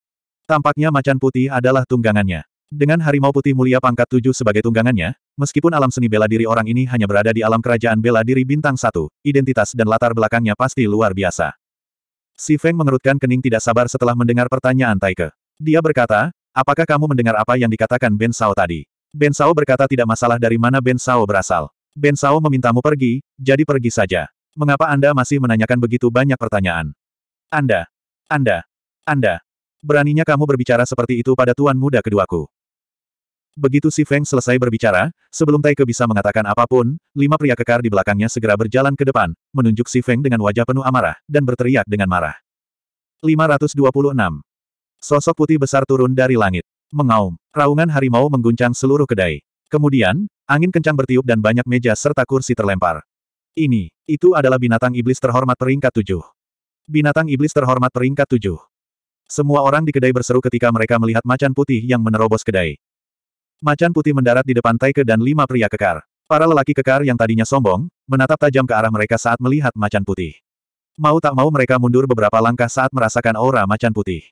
Tampaknya macan putih adalah tunggangannya. Dengan harimau putih mulia pangkat tujuh sebagai tunggangannya, meskipun alam seni bela diri orang ini hanya berada di alam kerajaan bela diri bintang satu, identitas dan latar belakangnya pasti luar biasa. Si Feng mengerutkan kening tidak sabar setelah mendengar pertanyaan Taike. Dia berkata, Apakah kamu mendengar apa yang dikatakan Ben Sao tadi? Ben Sao berkata tidak masalah dari mana Ben Sao berasal. Ben Sao memintamu pergi, jadi pergi saja. Mengapa Anda masih menanyakan begitu banyak pertanyaan? Anda, Anda, Anda, beraninya kamu berbicara seperti itu pada tuan muda keduaku. Begitu Si Feng selesai berbicara, sebelum Taike bisa mengatakan apapun, lima pria kekar di belakangnya segera berjalan ke depan, menunjuk Si Feng dengan wajah penuh amarah, dan berteriak dengan marah. 526. Sosok putih besar turun dari langit. Mengaum. Raungan harimau mengguncang seluruh kedai. Kemudian, angin kencang bertiup dan banyak meja serta kursi terlempar. Ini, itu adalah binatang iblis terhormat peringkat tujuh. Binatang iblis terhormat peringkat tujuh. Semua orang di kedai berseru ketika mereka melihat macan putih yang menerobos kedai. Macan putih mendarat di depan Taike dan lima pria kekar. Para lelaki kekar yang tadinya sombong, menatap tajam ke arah mereka saat melihat macan putih. Mau tak mau mereka mundur beberapa langkah saat merasakan aura macan putih.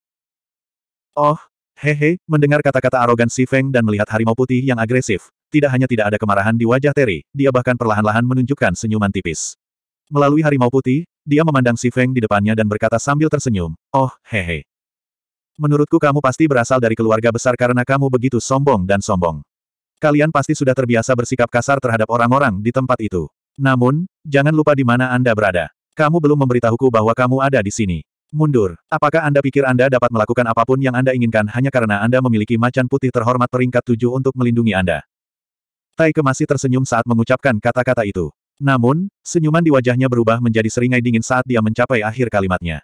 Oh, hehe, mendengar kata-kata arogan Si Feng dan melihat harimau putih yang agresif, tidak hanya tidak ada kemarahan di wajah Terry, dia bahkan perlahan-lahan menunjukkan senyuman tipis. Melalui harimau putih, dia memandang Si Feng di depannya dan berkata sambil tersenyum, Oh, hehe. Menurutku kamu pasti berasal dari keluarga besar karena kamu begitu sombong dan sombong. Kalian pasti sudah terbiasa bersikap kasar terhadap orang-orang di tempat itu. Namun, jangan lupa di mana Anda berada. Kamu belum memberitahuku bahwa kamu ada di sini. Mundur. Apakah Anda pikir Anda dapat melakukan apapun yang Anda inginkan hanya karena Anda memiliki macan putih terhormat peringkat tujuh untuk melindungi Anda? Taike masih tersenyum saat mengucapkan kata-kata itu. Namun, senyuman di wajahnya berubah menjadi seringai dingin saat dia mencapai akhir kalimatnya.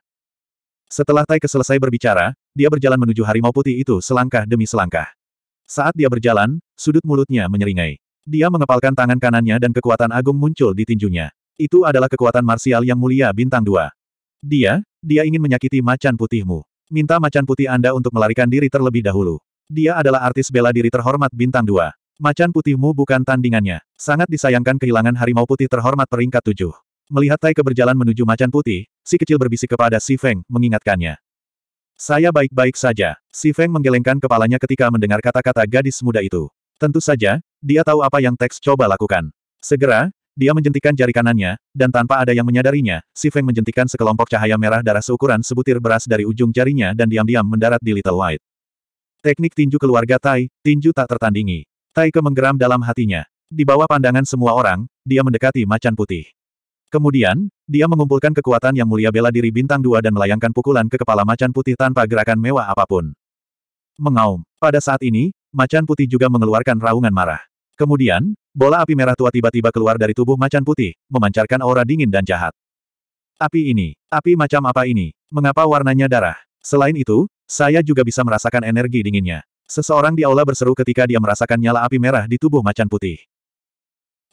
Setelah Taike selesai berbicara, dia berjalan menuju harimau putih itu selangkah demi selangkah. Saat dia berjalan, sudut mulutnya menyeringai. Dia mengepalkan tangan kanannya dan kekuatan agung muncul di tinjunya. Itu adalah kekuatan marsial yang mulia bintang dua. Dia, dia ingin menyakiti macan putihmu. Minta macan putih Anda untuk melarikan diri terlebih dahulu. Dia adalah artis bela diri terhormat bintang dua. Macan putihmu bukan tandingannya. Sangat disayangkan kehilangan harimau putih terhormat peringkat tujuh. Melihat Taike berjalan menuju macan putih, si kecil berbisik kepada Si Feng, mengingatkannya. Saya baik-baik saja. Si Feng menggelengkan kepalanya ketika mendengar kata-kata gadis muda itu. Tentu saja, dia tahu apa yang Tex coba lakukan. Segera, dia menjentikan jari kanannya, dan tanpa ada yang menyadarinya, Si Feng menjentikan sekelompok cahaya merah darah seukuran sebutir beras dari ujung jarinya dan diam-diam mendarat di Little White. Teknik tinju keluarga Tai, tinju tak tertandingi. Tai ke menggeram dalam hatinya. Di bawah pandangan semua orang, dia mendekati macan putih. Kemudian, dia mengumpulkan kekuatan yang mulia bela diri bintang dua dan melayangkan pukulan ke kepala macan putih tanpa gerakan mewah apapun. Mengaum. Pada saat ini, macan putih juga mengeluarkan raungan marah. Kemudian, bola api merah tua tiba-tiba keluar dari tubuh macan putih, memancarkan aura dingin dan jahat. Api ini, api macam apa ini? Mengapa warnanya darah? Selain itu, saya juga bisa merasakan energi dinginnya. Seseorang di aula berseru ketika dia merasakan nyala api merah di tubuh macan putih.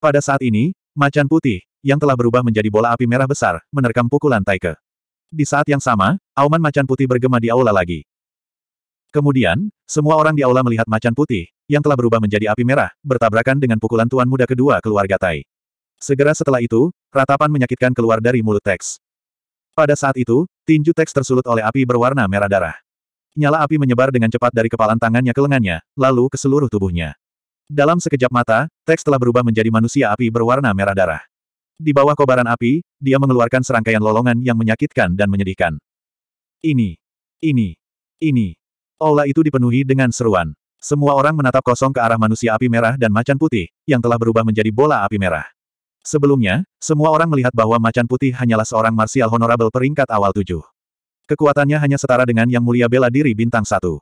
Pada saat ini, macan putih, yang telah berubah menjadi bola api merah besar, menerkam pukulan Taike. Di saat yang sama, auman macan putih bergema di aula lagi. Kemudian, semua orang di aula melihat macan putih, yang telah berubah menjadi api merah, bertabrakan dengan pukulan tuan muda kedua keluarga Tai. Segera setelah itu, ratapan menyakitkan keluar dari mulut teks. Pada saat itu, tinju teks tersulut oleh api berwarna merah darah. Nyala api menyebar dengan cepat dari kepalan tangannya ke lengannya, lalu ke seluruh tubuhnya. Dalam sekejap mata, teks telah berubah menjadi manusia api berwarna merah darah. Di bawah kobaran api, dia mengeluarkan serangkaian lolongan yang menyakitkan dan menyedihkan. Ini, ini, ini, Aula itu dipenuhi dengan seruan. Semua orang menatap kosong ke arah manusia api merah dan macan putih, yang telah berubah menjadi bola api merah. Sebelumnya, semua orang melihat bahwa macan putih hanyalah seorang martial honorable peringkat awal tujuh. Kekuatannya hanya setara dengan yang mulia bela diri bintang satu.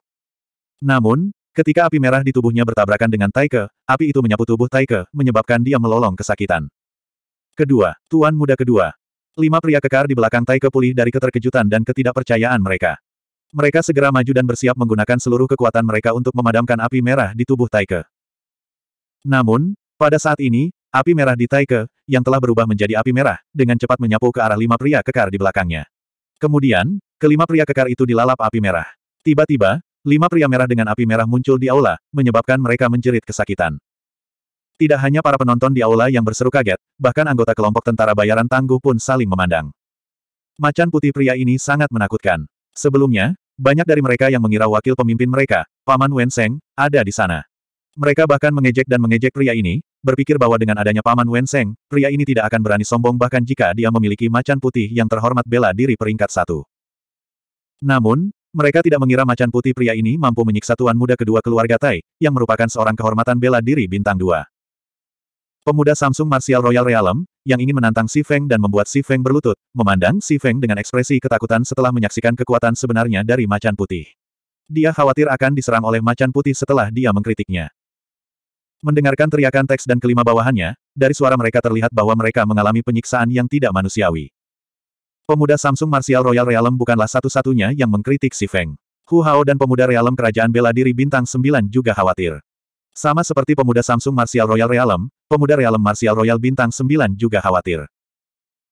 Namun, ketika api merah di tubuhnya bertabrakan dengan Taike, api itu menyapu tubuh Taike, menyebabkan dia melolong kesakitan. Kedua, Tuan Muda kedua. Lima pria kekar di belakang Taike pulih dari keterkejutan dan ketidakpercayaan mereka. Mereka segera maju dan bersiap menggunakan seluruh kekuatan mereka untuk memadamkan api merah di tubuh Taike. Namun, pada saat ini, api merah di Taike, yang telah berubah menjadi api merah, dengan cepat menyapu ke arah lima pria kekar di belakangnya. Kemudian, kelima pria kekar itu dilalap api merah. Tiba-tiba, lima pria merah dengan api merah muncul di aula, menyebabkan mereka menjerit kesakitan. Tidak hanya para penonton di aula yang berseru kaget, bahkan anggota kelompok tentara bayaran tangguh pun saling memandang. Macan putih pria ini sangat menakutkan. Sebelumnya, banyak dari mereka yang mengira wakil pemimpin mereka, Paman Wenseng, ada di sana. Mereka bahkan mengejek dan mengejek pria ini, berpikir bahwa dengan adanya Paman Wenseng, pria ini tidak akan berani sombong bahkan jika dia memiliki macan putih yang terhormat bela diri peringkat satu. Namun, mereka tidak mengira macan putih pria ini mampu menyiksa tuan muda kedua keluarga Tai, yang merupakan seorang kehormatan bela diri bintang dua. Pemuda Samsung Martial Royal Realm, yang ingin menantang Si Feng dan membuat Si Feng berlutut, memandang Si Feng dengan ekspresi ketakutan setelah menyaksikan kekuatan sebenarnya dari macan putih. Dia khawatir akan diserang oleh macan putih setelah dia mengkritiknya. Mendengarkan teriakan teks dan kelima bawahannya, dari suara mereka terlihat bahwa mereka mengalami penyiksaan yang tidak manusiawi. Pemuda Samsung Martial Royal Realm bukanlah satu-satunya yang mengkritik Si Feng. Hu Hao dan pemuda Realm kerajaan bela diri bintang 9 juga khawatir. Sama seperti pemuda Samsung Martial Royal Realm, pemuda Realm Martial Royal Bintang 9 juga khawatir.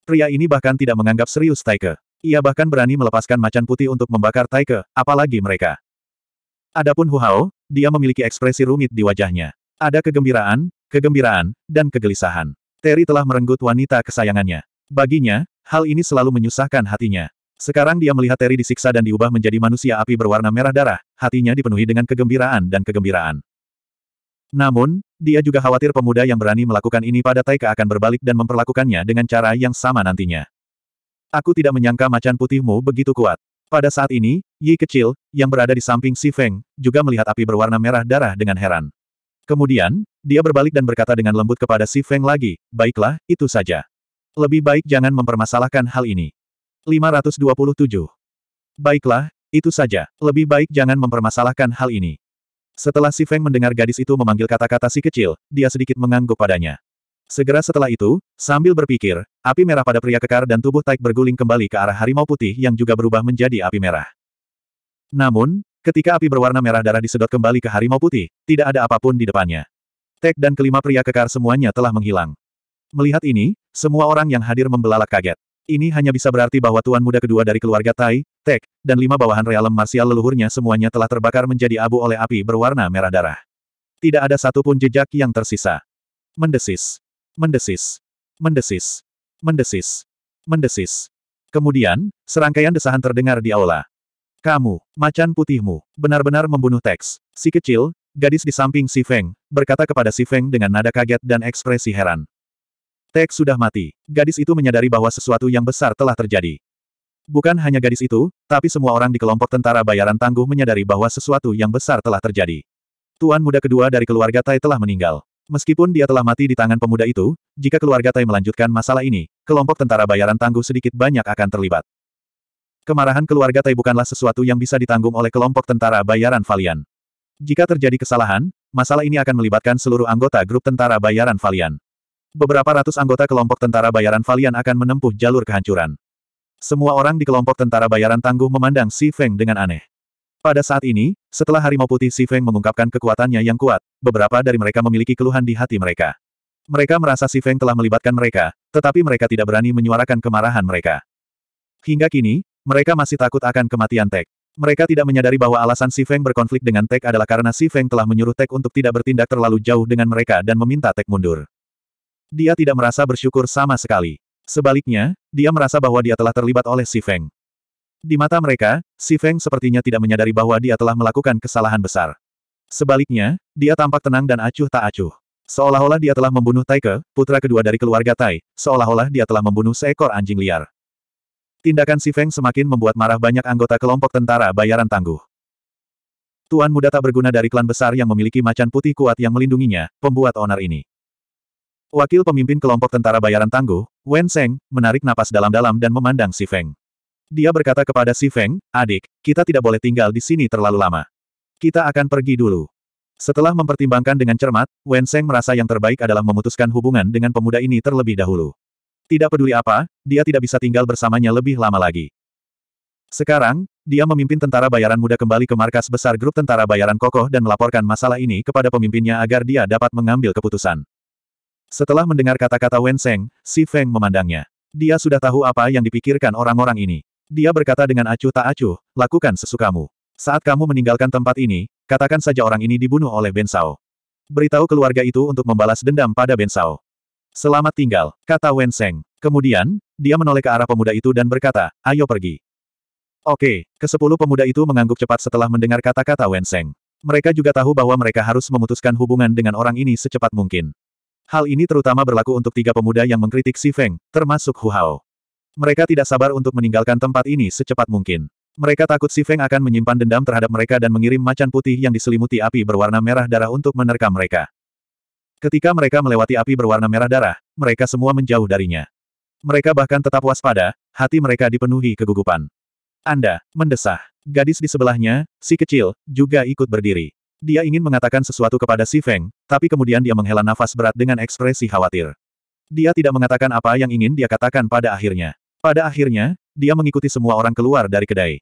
Pria ini bahkan tidak menganggap serius Taike. Ia bahkan berani melepaskan macan putih untuk membakar Taike, apalagi mereka. Adapun Hu Hao, dia memiliki ekspresi rumit di wajahnya. Ada kegembiraan, kegembiraan, dan kegelisahan. Terry telah merenggut wanita kesayangannya. Baginya, hal ini selalu menyusahkan hatinya. Sekarang dia melihat Terry disiksa dan diubah menjadi manusia api berwarna merah darah, hatinya dipenuhi dengan kegembiraan dan kegembiraan. Namun, dia juga khawatir pemuda yang berani melakukan ini pada Taika akan berbalik dan memperlakukannya dengan cara yang sama nantinya. Aku tidak menyangka macan putihmu begitu kuat. Pada saat ini, Yi kecil, yang berada di samping Si Feng, juga melihat api berwarna merah darah dengan heran. Kemudian, dia berbalik dan berkata dengan lembut kepada Si Feng lagi, baiklah, itu saja. Lebih baik jangan mempermasalahkan hal ini. 527. Baiklah, itu saja. Lebih baik jangan mempermasalahkan hal ini. Setelah Si Feng mendengar gadis itu memanggil kata-kata si kecil, dia sedikit mengangguk padanya. Segera setelah itu, sambil berpikir, api merah pada pria kekar dan tubuh Taik berguling kembali ke arah harimau putih yang juga berubah menjadi api merah. Namun, ketika api berwarna merah darah disedot kembali ke harimau putih, tidak ada apapun di depannya. Tek dan kelima pria kekar semuanya telah menghilang. Melihat ini, semua orang yang hadir membelalak kaget. Ini hanya bisa berarti bahwa tuan muda kedua dari keluarga Tai, Tek, dan lima bawahan realem marsial leluhurnya semuanya telah terbakar menjadi abu oleh api berwarna merah darah. Tidak ada satupun jejak yang tersisa. Mendesis. Mendesis. Mendesis. Mendesis. Mendesis. Kemudian, serangkaian desahan terdengar di aula. Kamu, macan putihmu, benar-benar membunuh Tex. Si kecil, gadis di samping Si Feng, berkata kepada Si Feng dengan nada kaget dan ekspresi heran. Tek sudah mati. Gadis itu menyadari bahwa sesuatu yang besar telah terjadi. Bukan hanya gadis itu, tapi semua orang di kelompok tentara bayaran tangguh menyadari bahwa sesuatu yang besar telah terjadi. Tuan muda kedua dari keluarga Tai telah meninggal. Meskipun dia telah mati di tangan pemuda itu, jika keluarga Tai melanjutkan masalah ini, kelompok tentara bayaran tangguh sedikit banyak akan terlibat. Kemarahan keluarga Tai bukanlah sesuatu yang bisa ditanggung oleh kelompok tentara bayaran Valian. Jika terjadi kesalahan, masalah ini akan melibatkan seluruh anggota grup tentara bayaran Valian. Beberapa ratus anggota kelompok tentara bayaran Valian akan menempuh jalur kehancuran. Semua orang di kelompok tentara bayaran tangguh memandang Si Feng dengan aneh. Pada saat ini, setelah Harimau Putih Si Feng mengungkapkan kekuatannya yang kuat, beberapa dari mereka memiliki keluhan di hati mereka. Mereka merasa Si Feng telah melibatkan mereka, tetapi mereka tidak berani menyuarakan kemarahan mereka. Hingga kini, mereka masih takut akan kematian Tek. Mereka tidak menyadari bahwa alasan Si Feng berkonflik dengan Tek adalah karena Si Feng telah menyuruh Tek untuk tidak bertindak terlalu jauh dengan mereka dan meminta Tek mundur. Dia tidak merasa bersyukur sama sekali. Sebaliknya, dia merasa bahwa dia telah terlibat oleh Si Feng. Di mata mereka, Si Feng sepertinya tidak menyadari bahwa dia telah melakukan kesalahan besar. Sebaliknya, dia tampak tenang dan acuh tak acuh. Seolah-olah dia telah membunuh Taike, putra kedua dari keluarga Tai, seolah-olah dia telah membunuh seekor anjing liar. Tindakan Si Feng semakin membuat marah banyak anggota kelompok tentara bayaran tangguh. Tuan muda tak berguna dari klan besar yang memiliki macan putih kuat yang melindunginya, pembuat onar ini. Wakil pemimpin kelompok tentara bayaran tangguh, Wen Seng, menarik napas dalam-dalam dan memandang Si Feng. Dia berkata kepada Si Feng, adik, kita tidak boleh tinggal di sini terlalu lama. Kita akan pergi dulu. Setelah mempertimbangkan dengan cermat, Wen Seng merasa yang terbaik adalah memutuskan hubungan dengan pemuda ini terlebih dahulu. Tidak peduli apa, dia tidak bisa tinggal bersamanya lebih lama lagi. Sekarang, dia memimpin tentara bayaran muda kembali ke markas besar grup tentara bayaran kokoh dan melaporkan masalah ini kepada pemimpinnya agar dia dapat mengambil keputusan. Setelah mendengar kata-kata Wen Seng, Si Feng memandangnya. Dia sudah tahu apa yang dipikirkan orang-orang ini. Dia berkata dengan acuh tak acuh, lakukan sesukamu. Saat kamu meninggalkan tempat ini, katakan saja orang ini dibunuh oleh Ben Sao. Beritahu keluarga itu untuk membalas dendam pada Ben Sao. Selamat tinggal, kata Wen Seng. Kemudian, dia menoleh ke arah pemuda itu dan berkata, ayo pergi. Oke, kesepuluh pemuda itu mengangguk cepat setelah mendengar kata-kata Wen Seng. Mereka juga tahu bahwa mereka harus memutuskan hubungan dengan orang ini secepat mungkin. Hal ini terutama berlaku untuk tiga pemuda yang mengkritik Si Feng, termasuk Hu Hao. Mereka tidak sabar untuk meninggalkan tempat ini secepat mungkin. Mereka takut Si Feng akan menyimpan dendam terhadap mereka dan mengirim macan putih yang diselimuti api berwarna merah darah untuk menerkam mereka. Ketika mereka melewati api berwarna merah darah, mereka semua menjauh darinya. Mereka bahkan tetap waspada, hati mereka dipenuhi kegugupan. Anda, mendesah. Gadis di sebelahnya, si kecil, juga ikut berdiri. Dia ingin mengatakan sesuatu kepada Si Feng, tapi kemudian dia menghela nafas berat dengan ekspresi khawatir. Dia tidak mengatakan apa yang ingin dia katakan pada akhirnya. Pada akhirnya, dia mengikuti semua orang keluar dari kedai.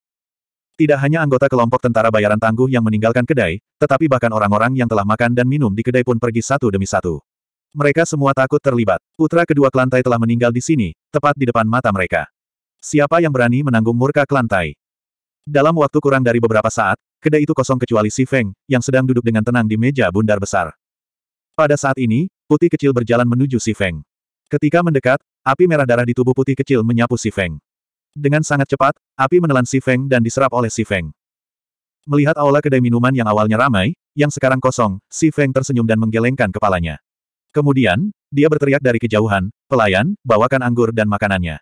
Tidak hanya anggota kelompok tentara bayaran tangguh yang meninggalkan kedai, tetapi bahkan orang-orang yang telah makan dan minum di kedai pun pergi satu demi satu. Mereka semua takut terlibat. Putra kedua Klantai telah meninggal di sini, tepat di depan mata mereka. Siapa yang berani menanggung murka Klantai? Dalam waktu kurang dari beberapa saat, kedai itu kosong kecuali Si Feng, yang sedang duduk dengan tenang di meja bundar besar. Pada saat ini, putih kecil berjalan menuju Si Feng. Ketika mendekat, api merah darah di tubuh putih kecil menyapu Si Feng. Dengan sangat cepat, api menelan Si Feng dan diserap oleh Si Feng. Melihat aula kedai minuman yang awalnya ramai, yang sekarang kosong, Si Feng tersenyum dan menggelengkan kepalanya. Kemudian, dia berteriak dari kejauhan, pelayan, bawakan anggur dan makanannya.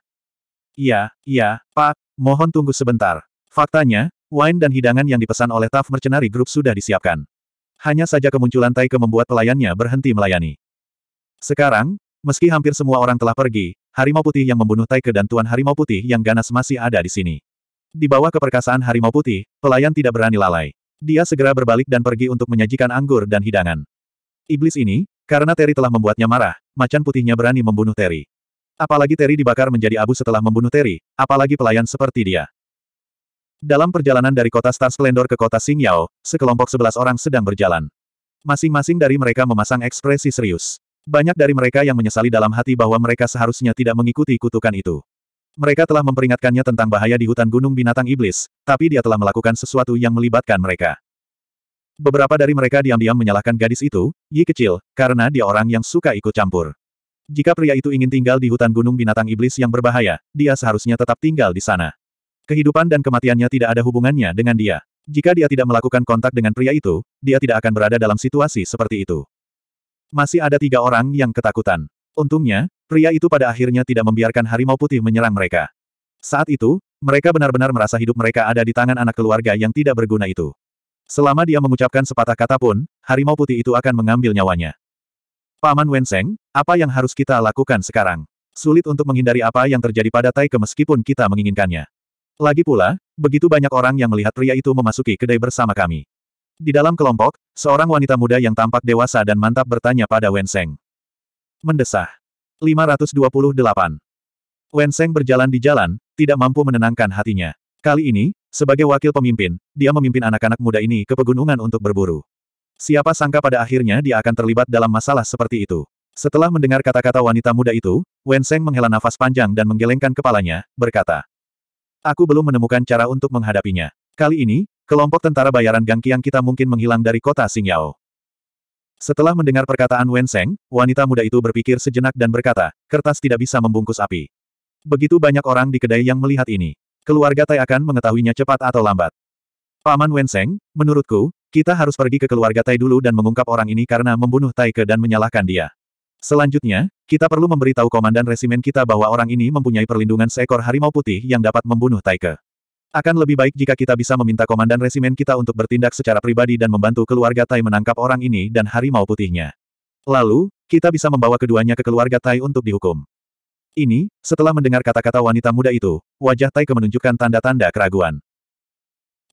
Iya, iya, Pak, mohon tunggu sebentar. Faktanya, wine dan hidangan yang dipesan oleh Taf Mercenary Group sudah disiapkan. Hanya saja kemunculan Taike membuat pelayannya berhenti melayani. Sekarang, meski hampir semua orang telah pergi, Harimau Putih yang membunuh Taike dan Tuan Harimau Putih yang ganas masih ada di sini. Di bawah keperkasaan Harimau Putih, pelayan tidak berani lalai. Dia segera berbalik dan pergi untuk menyajikan anggur dan hidangan. Iblis ini, karena Terry telah membuatnya marah, macan putihnya berani membunuh Terry. Apalagi Terry dibakar menjadi abu setelah membunuh Terry, apalagi pelayan seperti dia. Dalam perjalanan dari kota Star Splendor ke kota Xingyao, sekelompok sebelas orang sedang berjalan. Masing-masing dari mereka memasang ekspresi serius. Banyak dari mereka yang menyesali dalam hati bahwa mereka seharusnya tidak mengikuti kutukan itu. Mereka telah memperingatkannya tentang bahaya di hutan gunung binatang iblis, tapi dia telah melakukan sesuatu yang melibatkan mereka. Beberapa dari mereka diam-diam menyalahkan gadis itu, Yi kecil, karena dia orang yang suka ikut campur. Jika pria itu ingin tinggal di hutan gunung binatang iblis yang berbahaya, dia seharusnya tetap tinggal di sana. Kehidupan dan kematiannya tidak ada hubungannya dengan dia. Jika dia tidak melakukan kontak dengan pria itu, dia tidak akan berada dalam situasi seperti itu. Masih ada tiga orang yang ketakutan. Untungnya, pria itu pada akhirnya tidak membiarkan harimau putih menyerang mereka. Saat itu, mereka benar-benar merasa hidup mereka ada di tangan anak keluarga yang tidak berguna itu. Selama dia mengucapkan sepatah kata pun, harimau putih itu akan mengambil nyawanya. Paman Wenseng, apa yang harus kita lakukan sekarang? Sulit untuk menghindari apa yang terjadi pada Taike meskipun kita menginginkannya. Lagi pula, begitu banyak orang yang melihat pria itu memasuki kedai bersama kami. Di dalam kelompok, seorang wanita muda yang tampak dewasa dan mantap bertanya pada Wenseng. Mendesah. 528. Wenseng berjalan di jalan, tidak mampu menenangkan hatinya. Kali ini, sebagai wakil pemimpin, dia memimpin anak-anak muda ini ke pegunungan untuk berburu. Siapa sangka pada akhirnya dia akan terlibat dalam masalah seperti itu. Setelah mendengar kata-kata wanita muda itu, Wenseng menghela nafas panjang dan menggelengkan kepalanya, berkata, Aku belum menemukan cara untuk menghadapinya. Kali ini, kelompok tentara bayaran Gang kita mungkin menghilang dari kota Xingyao. Setelah mendengar perkataan Wen Seng, wanita muda itu berpikir sejenak dan berkata, kertas tidak bisa membungkus api. Begitu banyak orang di kedai yang melihat ini. Keluarga Tai akan mengetahuinya cepat atau lambat. Paman Wen Seng, menurutku, kita harus pergi ke keluarga Tai dulu dan mengungkap orang ini karena membunuh Tai Ke dan menyalahkan dia. Selanjutnya, kita perlu memberitahu komandan resimen kita bahwa orang ini mempunyai perlindungan seekor harimau putih yang dapat membunuh Taike. Akan lebih baik jika kita bisa meminta komandan resimen kita untuk bertindak secara pribadi dan membantu keluarga Tai menangkap orang ini dan harimau putihnya. Lalu, kita bisa membawa keduanya ke keluarga Tai untuk dihukum. Ini, setelah mendengar kata-kata wanita muda itu, wajah Tai menunjukkan tanda-tanda keraguan.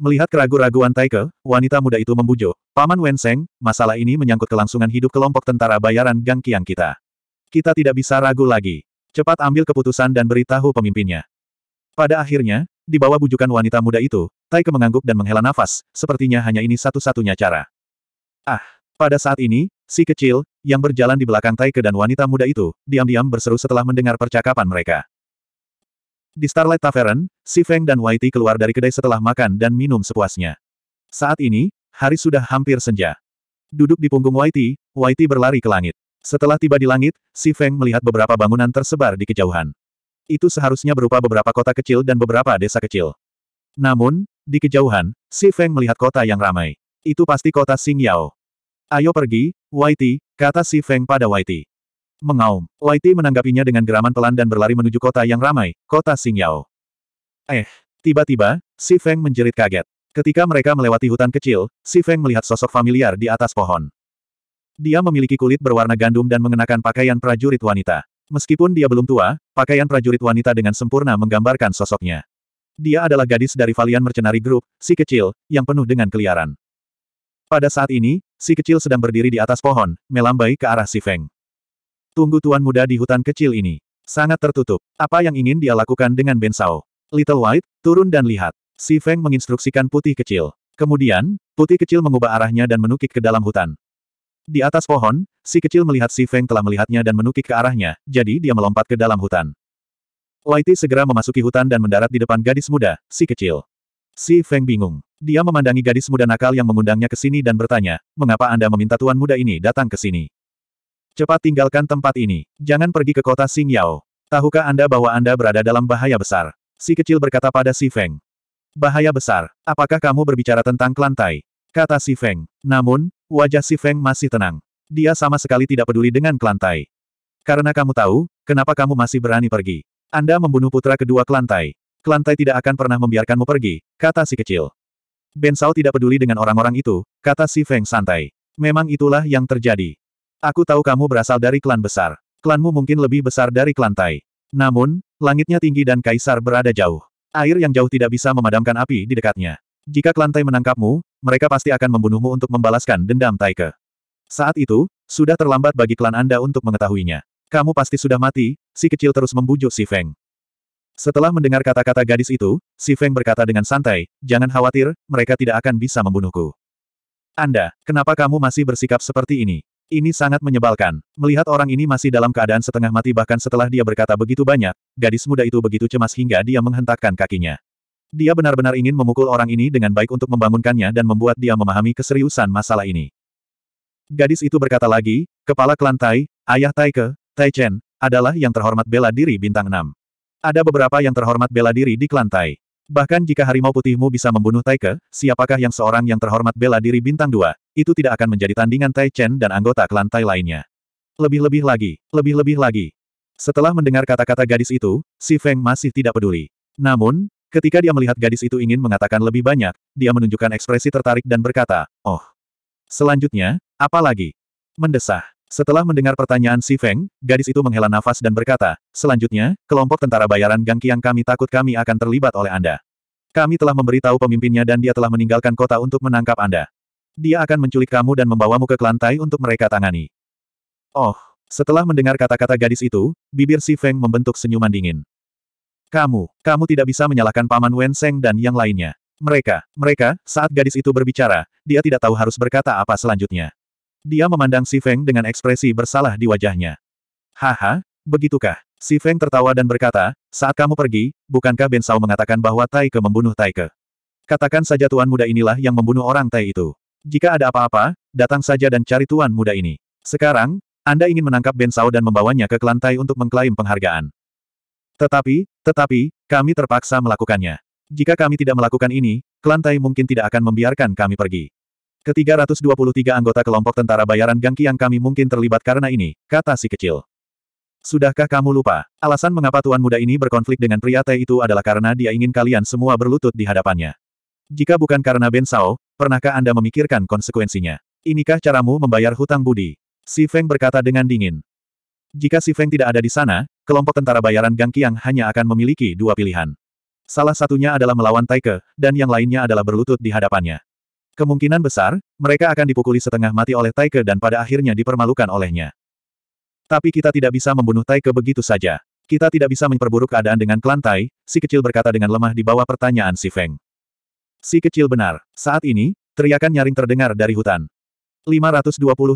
Melihat keragu-raguan Taike, wanita muda itu membujuk. Paman Wenseng, masalah ini menyangkut kelangsungan hidup kelompok tentara bayaran Gang Kiang kita. Kita tidak bisa ragu lagi. Cepat ambil keputusan dan beritahu pemimpinnya. Pada akhirnya, di bawah bujukan wanita muda itu, Taike mengangguk dan menghela nafas, sepertinya hanya ini satu-satunya cara. Ah, pada saat ini, si kecil, yang berjalan di belakang Taike dan wanita muda itu, diam-diam berseru setelah mendengar percakapan mereka. Di Starlight Tavern, Si Feng dan Whitey keluar dari kedai setelah makan dan minum sepuasnya. Saat ini, hari sudah hampir senja. Duduk di punggung Whitey, Whitey berlari ke langit. Setelah tiba di langit, Si Feng melihat beberapa bangunan tersebar di kejauhan. Itu seharusnya berupa beberapa kota kecil dan beberapa desa kecil. Namun, di kejauhan, Si Feng melihat kota yang ramai. Itu pasti kota Xing Ayo pergi, Whitey, kata Si Feng pada Whitey mengaum. Laiti menanggapinya dengan geraman pelan dan berlari menuju kota yang ramai, kota Xingyao. Eh, tiba-tiba, Si Feng menjerit kaget. Ketika mereka melewati hutan kecil, Si Feng melihat sosok familiar di atas pohon. Dia memiliki kulit berwarna gandum dan mengenakan pakaian prajurit wanita. Meskipun dia belum tua, pakaian prajurit wanita dengan sempurna menggambarkan sosoknya. Dia adalah gadis dari Valian Mercenary Group, si kecil, yang penuh dengan keliaran. Pada saat ini, si kecil sedang berdiri di atas pohon, melambai ke arah si Feng. Tunggu tuan muda di hutan kecil ini. Sangat tertutup. Apa yang ingin dia lakukan dengan Bensao? Little White, turun dan lihat. Si Feng menginstruksikan putih kecil. Kemudian, putih kecil mengubah arahnya dan menukik ke dalam hutan. Di atas pohon, si kecil melihat si Feng telah melihatnya dan menukik ke arahnya, jadi dia melompat ke dalam hutan. Whitey segera memasuki hutan dan mendarat di depan gadis muda, si kecil. Si Feng bingung. Dia memandangi gadis muda nakal yang mengundangnya ke sini dan bertanya, mengapa Anda meminta tuan muda ini datang ke sini? Cepat tinggalkan tempat ini. Jangan pergi ke kota Xingyao. Tahukah Anda bahwa Anda berada dalam bahaya besar? Si kecil berkata pada Si Feng. Bahaya besar. Apakah kamu berbicara tentang Klantai? Kata Si Feng. Namun, wajah Si Feng masih tenang. Dia sama sekali tidak peduli dengan Klantai. Karena kamu tahu, kenapa kamu masih berani pergi? Anda membunuh putra kedua Klantai. Klantai tidak akan pernah membiarkanmu pergi, kata si kecil. Ben Sao tidak peduli dengan orang-orang itu, kata si Feng santai. Memang itulah yang terjadi. Aku tahu kamu berasal dari klan besar. Klanmu mungkin lebih besar dari klan Tai. Namun, langitnya tinggi dan kaisar berada jauh. Air yang jauh tidak bisa memadamkan api di dekatnya. Jika klan Tai menangkapmu, mereka pasti akan membunuhmu untuk membalaskan dendam Taike. Saat itu, sudah terlambat bagi klan Anda untuk mengetahuinya. Kamu pasti sudah mati, si kecil terus membujuk si Feng. Setelah mendengar kata-kata gadis itu, Si Feng berkata dengan santai, jangan khawatir, mereka tidak akan bisa membunuhku. Anda, kenapa kamu masih bersikap seperti ini? Ini sangat menyebalkan. Melihat orang ini masih dalam keadaan setengah mati bahkan setelah dia berkata begitu banyak, gadis muda itu begitu cemas hingga dia menghentakkan kakinya. Dia benar-benar ingin memukul orang ini dengan baik untuk membangunkannya dan membuat dia memahami keseriusan masalah ini. Gadis itu berkata lagi, Kepala klan Tai, Ayah Taike, Tai Chen, adalah yang terhormat bela diri bintang 6. Ada beberapa yang terhormat bela diri di klan Tai. Bahkan jika harimau putihmu bisa membunuh Taike, siapakah yang seorang yang terhormat bela diri bintang dua, itu tidak akan menjadi tandingan Tai Chen dan anggota klan Tai lainnya. Lebih-lebih lagi, lebih-lebih lagi. Setelah mendengar kata-kata gadis itu, si Feng masih tidak peduli. Namun, ketika dia melihat gadis itu ingin mengatakan lebih banyak, dia menunjukkan ekspresi tertarik dan berkata, Oh. Selanjutnya, apa lagi? Mendesah. Setelah mendengar pertanyaan Si Feng, gadis itu menghela nafas dan berkata, selanjutnya, kelompok tentara bayaran Gang Qiang kami takut kami akan terlibat oleh Anda. Kami telah memberitahu pemimpinnya dan dia telah meninggalkan kota untuk menangkap Anda. Dia akan menculik kamu dan membawamu ke lantai untuk mereka tangani. Oh, setelah mendengar kata-kata gadis itu, bibir Si Feng membentuk senyuman dingin. Kamu, kamu tidak bisa menyalahkan Paman Wen Seng dan yang lainnya. Mereka, mereka, saat gadis itu berbicara, dia tidak tahu harus berkata apa selanjutnya. Dia memandang Si Feng dengan ekspresi bersalah di wajahnya. Haha, begitukah? Si Feng tertawa dan berkata, saat kamu pergi, bukankah Ben Sao mengatakan bahwa Taike membunuh Taike? Katakan saja tuan muda inilah yang membunuh orang Tai itu. Jika ada apa-apa, datang saja dan cari tuan muda ini. Sekarang, Anda ingin menangkap Ben Sao dan membawanya ke klan Tai untuk mengklaim penghargaan. Tetapi, tetapi, kami terpaksa melakukannya. Jika kami tidak melakukan ini, klan Tai mungkin tidak akan membiarkan kami pergi. Ketiga ratus dua puluh tiga anggota kelompok tentara bayaran Gangki yang kami mungkin terlibat karena ini, kata si kecil. Sudahkah kamu lupa? Alasan mengapa tuan muda ini berkonflik dengan pria teh itu adalah karena dia ingin kalian semua berlutut di hadapannya. Jika bukan karena Ben Sao, pernahkah Anda memikirkan konsekuensinya? Inikah caramu membayar hutang budi? Si Feng berkata dengan dingin. Jika Si Feng tidak ada di sana, kelompok tentara bayaran Gang Qiang hanya akan memiliki dua pilihan. Salah satunya adalah melawan Taike, dan yang lainnya adalah berlutut di hadapannya. Kemungkinan besar, mereka akan dipukuli setengah mati oleh Taike dan pada akhirnya dipermalukan olehnya. Tapi kita tidak bisa membunuh Taike begitu saja. Kita tidak bisa memperburuk keadaan dengan kelantai, si kecil berkata dengan lemah di bawah pertanyaan si Feng. Si kecil benar. Saat ini, teriakan nyaring terdengar dari hutan. 529.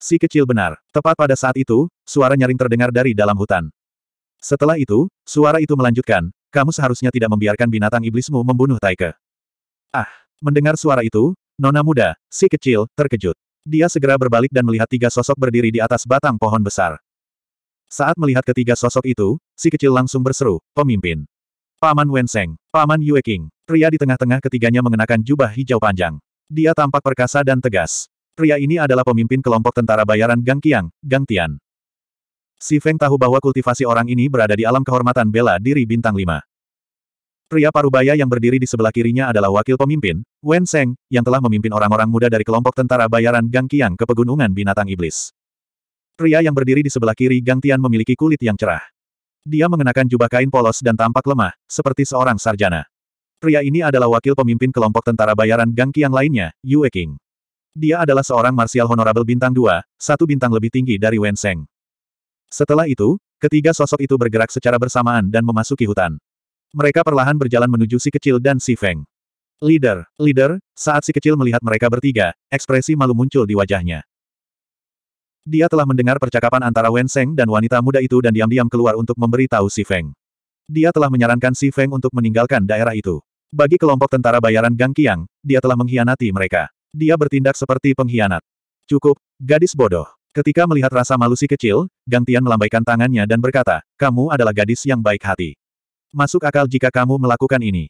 Si kecil benar. Tepat pada saat itu, suara nyaring terdengar dari dalam hutan. Setelah itu, suara itu melanjutkan, kamu seharusnya tidak membiarkan binatang iblismu membunuh Taike. Ah, Mendengar suara itu, Nona muda, si kecil, terkejut. Dia segera berbalik dan melihat tiga sosok berdiri di atas batang pohon besar. Saat melihat ketiga sosok itu, si kecil langsung berseru, pemimpin. Paman Wenseng, Paman Yue King, pria di tengah-tengah ketiganya mengenakan jubah hijau panjang. Dia tampak perkasa dan tegas. Pria ini adalah pemimpin kelompok tentara bayaran Gang Qiang, Gang Tian. Si Feng tahu bahwa kultivasi orang ini berada di alam kehormatan bela diri bintang 5. Pria parubaya yang berdiri di sebelah kirinya adalah wakil pemimpin, Wen Seng, yang telah memimpin orang-orang muda dari kelompok tentara bayaran Gang Qiang ke pegunungan binatang iblis. Pria yang berdiri di sebelah kiri Gang Tian memiliki kulit yang cerah. Dia mengenakan jubah kain polos dan tampak lemah, seperti seorang sarjana. Pria ini adalah wakil pemimpin kelompok tentara bayaran Gang Qiang lainnya, Yu King. Dia adalah seorang marsial honorable bintang dua, satu bintang lebih tinggi dari Wen Seng. Setelah itu, ketiga sosok itu bergerak secara bersamaan dan memasuki hutan. Mereka perlahan berjalan menuju si kecil dan si Feng. Leader, leader, saat si kecil melihat mereka bertiga, ekspresi malu muncul di wajahnya. Dia telah mendengar percakapan antara Wen Seng dan wanita muda itu dan diam-diam keluar untuk memberitahu si Feng. Dia telah menyarankan si Feng untuk meninggalkan daerah itu. Bagi kelompok tentara bayaran Gang Qiang, dia telah mengkhianati mereka. Dia bertindak seperti pengkhianat. Cukup, gadis bodoh. Ketika melihat rasa malu si kecil, Gang Tian melambaikan tangannya dan berkata, kamu adalah gadis yang baik hati. Masuk akal jika kamu melakukan ini.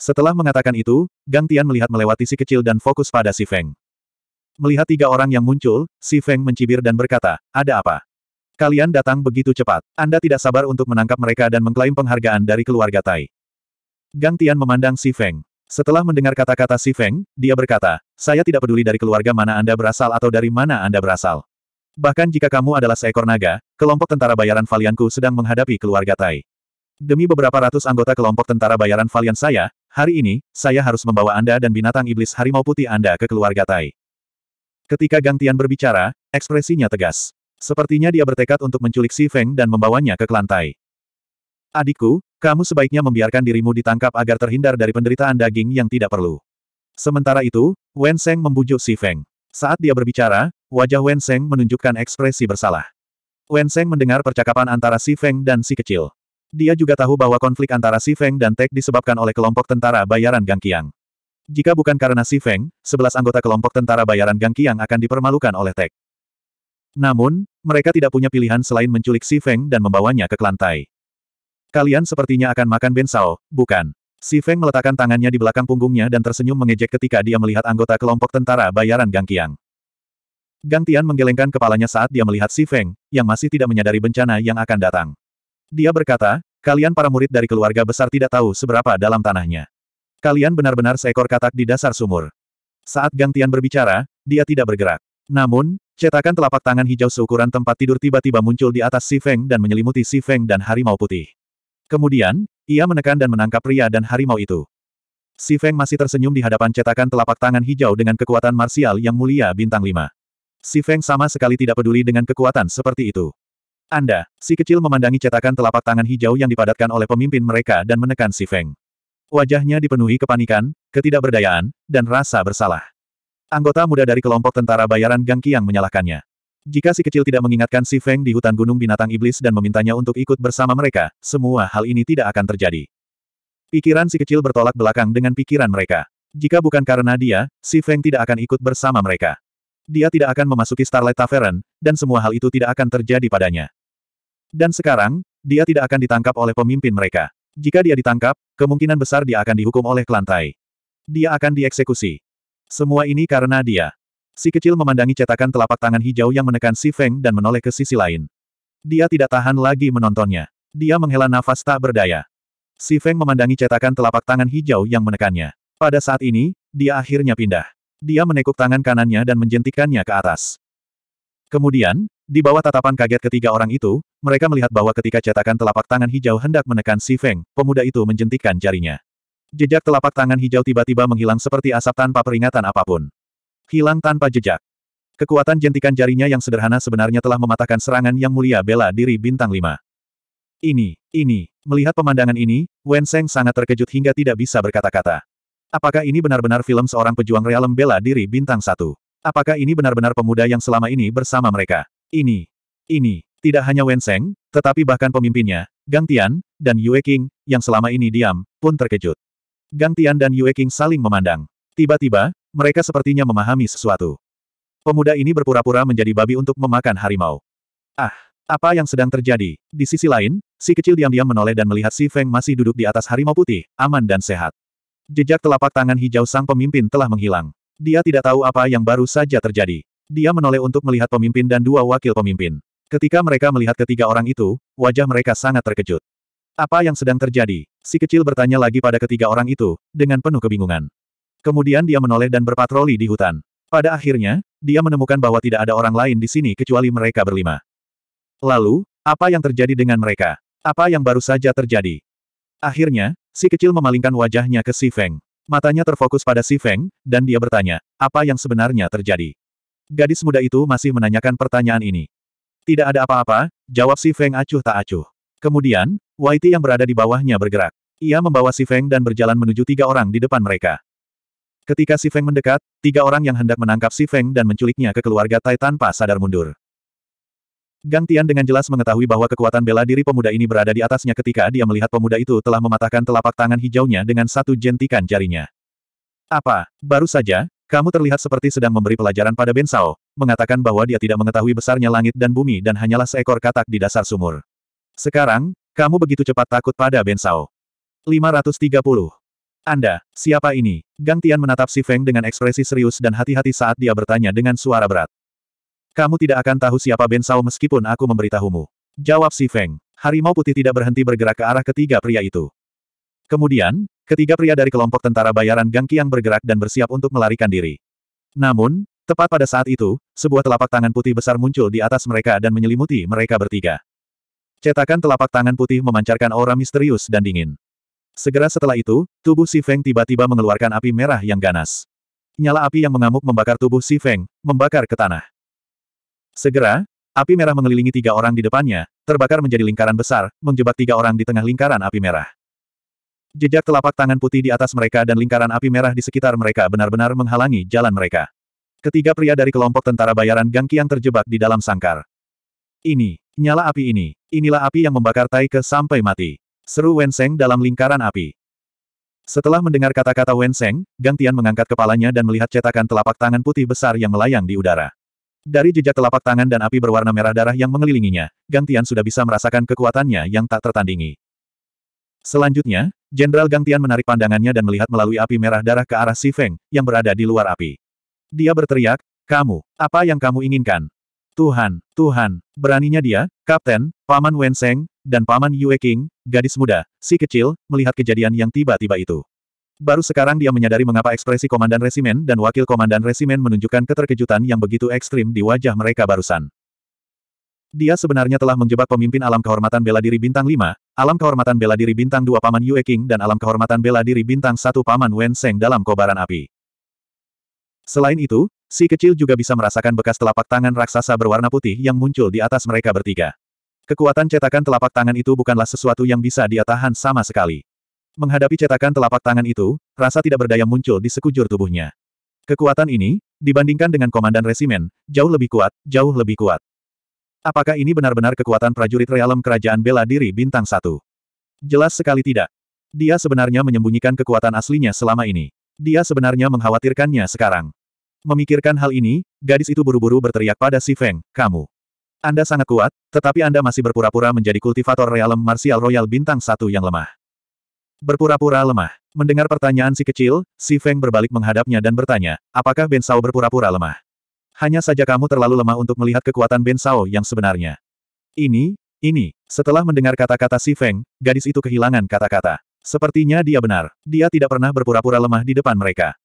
Setelah mengatakan itu, Gang Tian melihat melewati si kecil dan fokus pada si Feng. Melihat tiga orang yang muncul, si Feng mencibir dan berkata, ada apa? Kalian datang begitu cepat. Anda tidak sabar untuk menangkap mereka dan mengklaim penghargaan dari keluarga Tai. Gang Tian memandang si Feng. Setelah mendengar kata-kata si Feng, dia berkata, saya tidak peduli dari keluarga mana Anda berasal atau dari mana Anda berasal. Bahkan jika kamu adalah seekor naga, kelompok tentara bayaran Valianku sedang menghadapi keluarga Tai. Demi beberapa ratus anggota kelompok tentara bayaran valian saya, hari ini, saya harus membawa Anda dan binatang iblis harimau putih Anda ke keluarga Tai. Ketika Gang Tian berbicara, ekspresinya tegas. Sepertinya dia bertekad untuk menculik Si Feng dan membawanya ke klan Adikku, kamu sebaiknya membiarkan dirimu ditangkap agar terhindar dari penderitaan daging yang tidak perlu. Sementara itu, Wen Seng membujuk Si Feng. Saat dia berbicara, wajah Wen Seng menunjukkan ekspresi bersalah. Wen Seng mendengar percakapan antara Si Feng dan si kecil. Dia juga tahu bahwa konflik antara Si Feng dan Tek disebabkan oleh kelompok tentara bayaran Gang Gangkiang. Jika bukan karena Si Feng, sebelas anggota kelompok tentara bayaran Gang Gangkiang akan dipermalukan oleh Tek. Namun, mereka tidak punya pilihan selain menculik Si Feng dan membawanya ke lantai. Kalian sepertinya akan makan bensau, bukan? Si Feng meletakkan tangannya di belakang punggungnya dan tersenyum mengejek ketika dia melihat anggota kelompok tentara bayaran Gang Gangkiang. Gang Tian menggelengkan kepalanya saat dia melihat Si Feng, yang masih tidak menyadari bencana yang akan datang. Dia berkata, kalian para murid dari keluarga besar tidak tahu seberapa dalam tanahnya. Kalian benar-benar seekor katak di dasar sumur. Saat Gang Tian berbicara, dia tidak bergerak. Namun, cetakan telapak tangan hijau seukuran tempat tidur tiba-tiba muncul di atas Si Feng dan menyelimuti Si Feng dan harimau putih. Kemudian, ia menekan dan menangkap pria dan harimau itu. Si Feng masih tersenyum di hadapan cetakan telapak tangan hijau dengan kekuatan marsial yang mulia bintang lima. Si Feng sama sekali tidak peduli dengan kekuatan seperti itu. Anda, si kecil memandangi cetakan telapak tangan hijau yang dipadatkan oleh pemimpin mereka dan menekan si Feng. Wajahnya dipenuhi kepanikan, ketidakberdayaan, dan rasa bersalah. Anggota muda dari kelompok tentara bayaran Gang Qiang menyalahkannya. Jika si kecil tidak mengingatkan si Feng di hutan gunung binatang iblis dan memintanya untuk ikut bersama mereka, semua hal ini tidak akan terjadi. Pikiran si kecil bertolak belakang dengan pikiran mereka. Jika bukan karena dia, si Feng tidak akan ikut bersama mereka. Dia tidak akan memasuki Starlight Tavern, dan semua hal itu tidak akan terjadi padanya. Dan sekarang, dia tidak akan ditangkap oleh pemimpin mereka. Jika dia ditangkap, kemungkinan besar dia akan dihukum oleh Kelantai. Dia akan dieksekusi. Semua ini karena dia. Si kecil memandangi cetakan telapak tangan hijau yang menekan Si Feng dan menoleh ke sisi lain. Dia tidak tahan lagi menontonnya. Dia menghela nafas tak berdaya. Si Feng memandangi cetakan telapak tangan hijau yang menekannya. Pada saat ini, dia akhirnya pindah. Dia menekuk tangan kanannya dan menjentikannya ke atas. Kemudian, di bawah tatapan kaget ketiga orang itu, mereka melihat bahwa ketika cetakan telapak tangan hijau hendak menekan Si Feng, pemuda itu menjentikkan jarinya. Jejak telapak tangan hijau tiba-tiba menghilang seperti asap tanpa peringatan apapun. Hilang tanpa jejak. Kekuatan jentikan jarinya yang sederhana sebenarnya telah mematahkan serangan yang mulia bela diri bintang lima. Ini, ini, melihat pemandangan ini, Wen Seng sangat terkejut hingga tidak bisa berkata-kata. Apakah ini benar-benar film seorang pejuang realem bela diri bintang satu? Apakah ini benar-benar pemuda yang selama ini bersama mereka? Ini, ini, tidak hanya Wenseng, tetapi bahkan pemimpinnya, Gang Tian, dan Yue King, yang selama ini diam, pun terkejut. Gang Tian dan Yue King saling memandang. Tiba-tiba, mereka sepertinya memahami sesuatu. Pemuda ini berpura-pura menjadi babi untuk memakan harimau. Ah, apa yang sedang terjadi? Di sisi lain, si kecil diam-diam menoleh dan melihat si Feng masih duduk di atas harimau putih, aman dan sehat. Jejak telapak tangan hijau sang pemimpin telah menghilang. Dia tidak tahu apa yang baru saja terjadi. Dia menoleh untuk melihat pemimpin dan dua wakil pemimpin. Ketika mereka melihat ketiga orang itu, wajah mereka sangat terkejut. Apa yang sedang terjadi? Si kecil bertanya lagi pada ketiga orang itu, dengan penuh kebingungan. Kemudian dia menoleh dan berpatroli di hutan. Pada akhirnya, dia menemukan bahwa tidak ada orang lain di sini kecuali mereka berlima. Lalu, apa yang terjadi dengan mereka? Apa yang baru saja terjadi? Akhirnya, si kecil memalingkan wajahnya ke Si Feng. Matanya terfokus pada Si Feng, dan dia bertanya, apa yang sebenarnya terjadi? Gadis muda itu masih menanyakan pertanyaan ini. Tidak ada apa-apa, jawab si Feng acuh tak acuh. Kemudian, Waiti yang berada di bawahnya bergerak. Ia membawa si Feng dan berjalan menuju tiga orang di depan mereka. Ketika si Feng mendekat, tiga orang yang hendak menangkap si Feng dan menculiknya ke keluarga Tai tanpa sadar mundur. Gang Tian dengan jelas mengetahui bahwa kekuatan bela diri pemuda ini berada di atasnya ketika dia melihat pemuda itu telah mematahkan telapak tangan hijaunya dengan satu jentikan jarinya. Apa, baru saja, kamu terlihat seperti sedang memberi pelajaran pada Ben Sao, mengatakan bahwa dia tidak mengetahui besarnya langit dan bumi dan hanyalah seekor katak di dasar sumur. Sekarang, kamu begitu cepat takut pada Ben Sao. 530. Anda, siapa ini? Gang Tian menatap Si Feng dengan ekspresi serius dan hati-hati saat dia bertanya dengan suara berat. Kamu tidak akan tahu siapa Ben Sao meskipun aku memberitahumu. Jawab Si Feng. Harimau putih tidak berhenti bergerak ke arah ketiga pria itu. Kemudian, ketiga pria dari kelompok tentara bayaran Gang Qiang bergerak dan bersiap untuk melarikan diri. Namun, tepat pada saat itu, sebuah telapak tangan putih besar muncul di atas mereka dan menyelimuti mereka bertiga. Cetakan telapak tangan putih memancarkan aura misterius dan dingin. Segera setelah itu, tubuh Si Feng tiba-tiba mengeluarkan api merah yang ganas. Nyala api yang mengamuk membakar tubuh Si Feng, membakar ke tanah. Segera, api merah mengelilingi tiga orang di depannya, terbakar menjadi lingkaran besar, menjebak tiga orang di tengah lingkaran api merah. Jejak telapak tangan putih di atas mereka dan lingkaran api merah di sekitar mereka benar-benar menghalangi jalan mereka. Ketiga pria dari kelompok tentara bayaran Gangki yang terjebak di dalam sangkar. Ini, nyala api ini, inilah api yang membakar Tai ke sampai mati. Seru Wenseng dalam lingkaran api. Setelah mendengar kata-kata Wenseng, Gang Tian mengangkat kepalanya dan melihat cetakan telapak tangan putih besar yang melayang di udara. Dari jejak telapak tangan dan api berwarna merah darah yang mengelilinginya, Gang Tian sudah bisa merasakan kekuatannya yang tak tertandingi. Selanjutnya, Jenderal Gang Tian menarik pandangannya dan melihat melalui api merah darah ke arah Si Feng, yang berada di luar api. Dia berteriak, kamu, apa yang kamu inginkan? Tuhan, Tuhan, beraninya dia, Kapten, Paman Wenseng, dan Paman Yue King, gadis muda, si kecil, melihat kejadian yang tiba-tiba itu. Baru sekarang dia menyadari mengapa ekspresi Komandan Resimen dan Wakil Komandan Resimen menunjukkan keterkejutan yang begitu ekstrim di wajah mereka barusan. Dia sebenarnya telah menjebak pemimpin alam kehormatan bela diri bintang 5, Alam kehormatan bela diri bintang dua Paman Yue King dan alam kehormatan bela diri bintang satu Paman Wen Seng dalam kobaran api. Selain itu, si kecil juga bisa merasakan bekas telapak tangan raksasa berwarna putih yang muncul di atas mereka bertiga. Kekuatan cetakan telapak tangan itu bukanlah sesuatu yang bisa dia tahan sama sekali. Menghadapi cetakan telapak tangan itu, rasa tidak berdaya muncul di sekujur tubuhnya. Kekuatan ini, dibandingkan dengan komandan resimen, jauh lebih kuat, jauh lebih kuat. Apakah ini benar-benar kekuatan prajurit realem kerajaan bela diri bintang satu? Jelas sekali tidak. Dia sebenarnya menyembunyikan kekuatan aslinya selama ini. Dia sebenarnya mengkhawatirkannya sekarang. Memikirkan hal ini, gadis itu buru-buru berteriak pada Si Feng, kamu. Anda sangat kuat, tetapi Anda masih berpura-pura menjadi kultivator realem martial royal bintang satu yang lemah. Berpura-pura lemah. Mendengar pertanyaan si kecil, Si Feng berbalik menghadapnya dan bertanya, apakah Ben Sao berpura-pura lemah? Hanya saja kamu terlalu lemah untuk melihat kekuatan Ben Sao yang sebenarnya. Ini, ini. Setelah mendengar kata-kata Si Feng, gadis itu kehilangan kata-kata. Sepertinya dia benar. Dia tidak pernah berpura-pura lemah di depan mereka.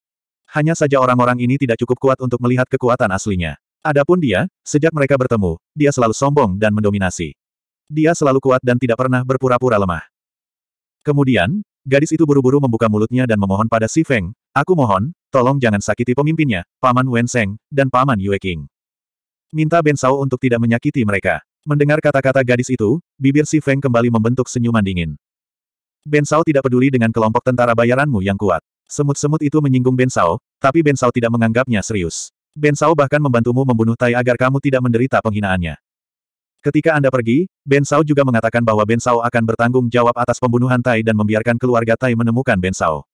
Hanya saja orang-orang ini tidak cukup kuat untuk melihat kekuatan aslinya. Adapun dia, sejak mereka bertemu, dia selalu sombong dan mendominasi. Dia selalu kuat dan tidak pernah berpura-pura lemah. Kemudian, gadis itu buru-buru membuka mulutnya dan memohon pada Si Feng, Aku mohon, tolong jangan sakiti pemimpinnya, Paman Wen Wenseng, dan Paman Yue King. Minta Ben Sao untuk tidak menyakiti mereka. Mendengar kata-kata gadis itu, bibir si Feng kembali membentuk senyuman dingin. Ben Sao tidak peduli dengan kelompok tentara bayaranmu yang kuat. Semut-semut itu menyinggung Ben Sao, tapi Ben Sao tidak menganggapnya serius. Ben Sao bahkan membantumu membunuh Tai agar kamu tidak menderita penghinaannya. Ketika Anda pergi, Ben Sao juga mengatakan bahwa Ben Sao akan bertanggung jawab atas pembunuhan Tai dan membiarkan keluarga Tai menemukan Ben Sao.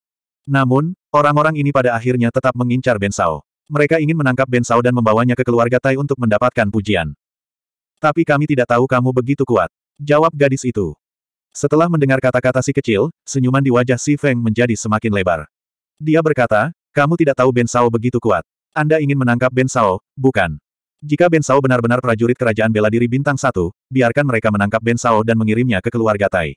Namun, orang-orang ini pada akhirnya tetap mengincar Ben Sao. Mereka ingin menangkap Ben Sao dan membawanya ke keluarga Tai untuk mendapatkan pujian. Tapi kami tidak tahu kamu begitu kuat. Jawab gadis itu. Setelah mendengar kata-kata si kecil, senyuman di wajah si Feng menjadi semakin lebar. Dia berkata, kamu tidak tahu Ben Sao begitu kuat. Anda ingin menangkap Ben Sao, bukan? Jika Ben Sao benar-benar prajurit kerajaan bela diri bintang satu, biarkan mereka menangkap Ben Sao dan mengirimnya ke keluarga Tai.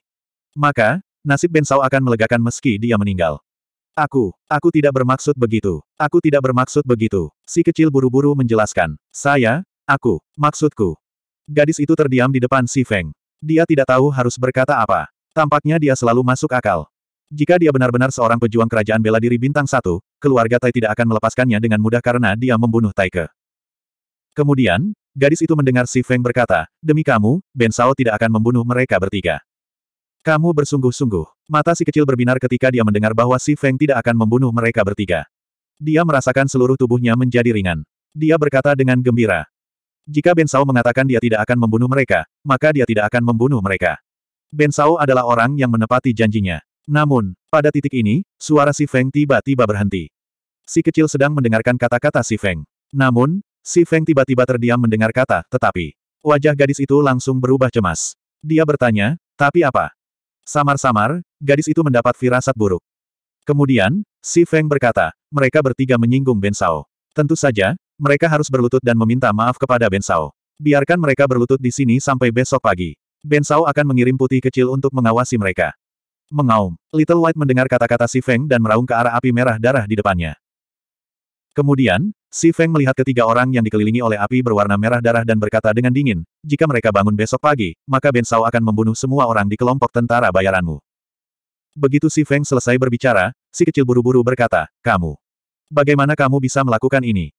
Maka, nasib Ben Sao akan melegakan meski dia meninggal. Aku, aku tidak bermaksud begitu. Aku tidak bermaksud begitu. Si kecil buru-buru menjelaskan. Saya, aku, maksudku. Gadis itu terdiam di depan si Feng. Dia tidak tahu harus berkata apa. Tampaknya dia selalu masuk akal. Jika dia benar-benar seorang pejuang kerajaan bela diri bintang satu, keluarga Tai tidak akan melepaskannya dengan mudah karena dia membunuh Taike. Kemudian, gadis itu mendengar Si Feng berkata, Demi kamu, Ben Sao tidak akan membunuh mereka bertiga. Kamu bersungguh-sungguh. Mata si kecil berbinar ketika dia mendengar bahwa si Feng tidak akan membunuh mereka bertiga. Dia merasakan seluruh tubuhnya menjadi ringan. Dia berkata dengan gembira. Jika Ben Sao mengatakan dia tidak akan membunuh mereka, maka dia tidak akan membunuh mereka. Ben Sao adalah orang yang menepati janjinya. Namun, pada titik ini, suara si Feng tiba-tiba berhenti. Si kecil sedang mendengarkan kata-kata si Feng. Namun, si Feng tiba-tiba terdiam mendengar kata, tetapi, wajah gadis itu langsung berubah cemas. Dia bertanya, tapi apa? Samar-samar, gadis itu mendapat firasat buruk. Kemudian, Si Feng berkata, mereka bertiga menyinggung Ben Sao. Tentu saja, mereka harus berlutut dan meminta maaf kepada Ben Sao. Biarkan mereka berlutut di sini sampai besok pagi. Ben Sao akan mengirim putih kecil untuk mengawasi mereka. Mengaum, Little White mendengar kata-kata Si Feng dan meraung ke arah api merah darah di depannya. Kemudian, Si Feng melihat ketiga orang yang dikelilingi oleh api berwarna merah darah dan berkata dengan dingin, jika mereka bangun besok pagi, maka Ben Sao akan membunuh semua orang di kelompok tentara bayaranmu. Begitu Si Feng selesai berbicara, si kecil buru-buru berkata, kamu. Bagaimana kamu bisa melakukan ini?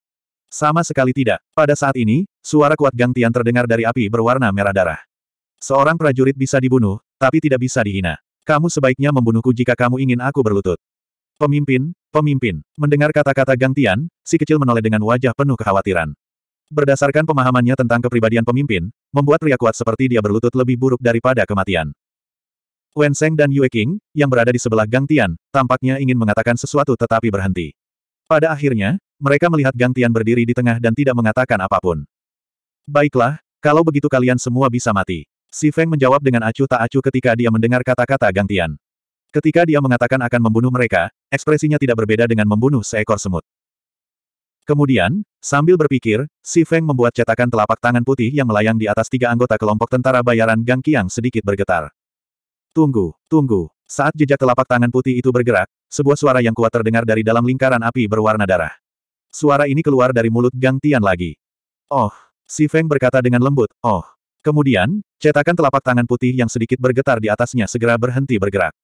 Sama sekali tidak. Pada saat ini, suara kuat Gang Tian terdengar dari api berwarna merah darah. Seorang prajurit bisa dibunuh, tapi tidak bisa dihina. Kamu sebaiknya membunuhku jika kamu ingin aku berlutut. Pemimpin, pemimpin. Mendengar kata-kata Gang Tian, si kecil menoleh dengan wajah penuh kekhawatiran. Berdasarkan pemahamannya tentang kepribadian pemimpin, membuat pria kuat seperti dia berlutut lebih buruk daripada kematian. Wen Seng dan Yue Qing, yang berada di sebelah Gang Tian, tampaknya ingin mengatakan sesuatu tetapi berhenti. Pada akhirnya, mereka melihat Gang Tian berdiri di tengah dan tidak mengatakan apapun. Baiklah, kalau begitu kalian semua bisa mati. Si Feng menjawab dengan acuh tak acuh ketika dia mendengar kata-kata Gang Tian. Ketika dia mengatakan akan membunuh mereka, ekspresinya tidak berbeda dengan membunuh seekor semut. Kemudian, sambil berpikir, Si Feng membuat cetakan telapak tangan putih yang melayang di atas tiga anggota kelompok tentara bayaran Gang Qiang sedikit bergetar. Tunggu, tunggu. Saat jejak telapak tangan putih itu bergerak, sebuah suara yang kuat terdengar dari dalam lingkaran api berwarna darah. Suara ini keluar dari mulut Gang Tian lagi. Oh, Si Feng berkata dengan lembut, oh. Kemudian, cetakan telapak tangan putih yang sedikit bergetar di atasnya segera berhenti bergerak.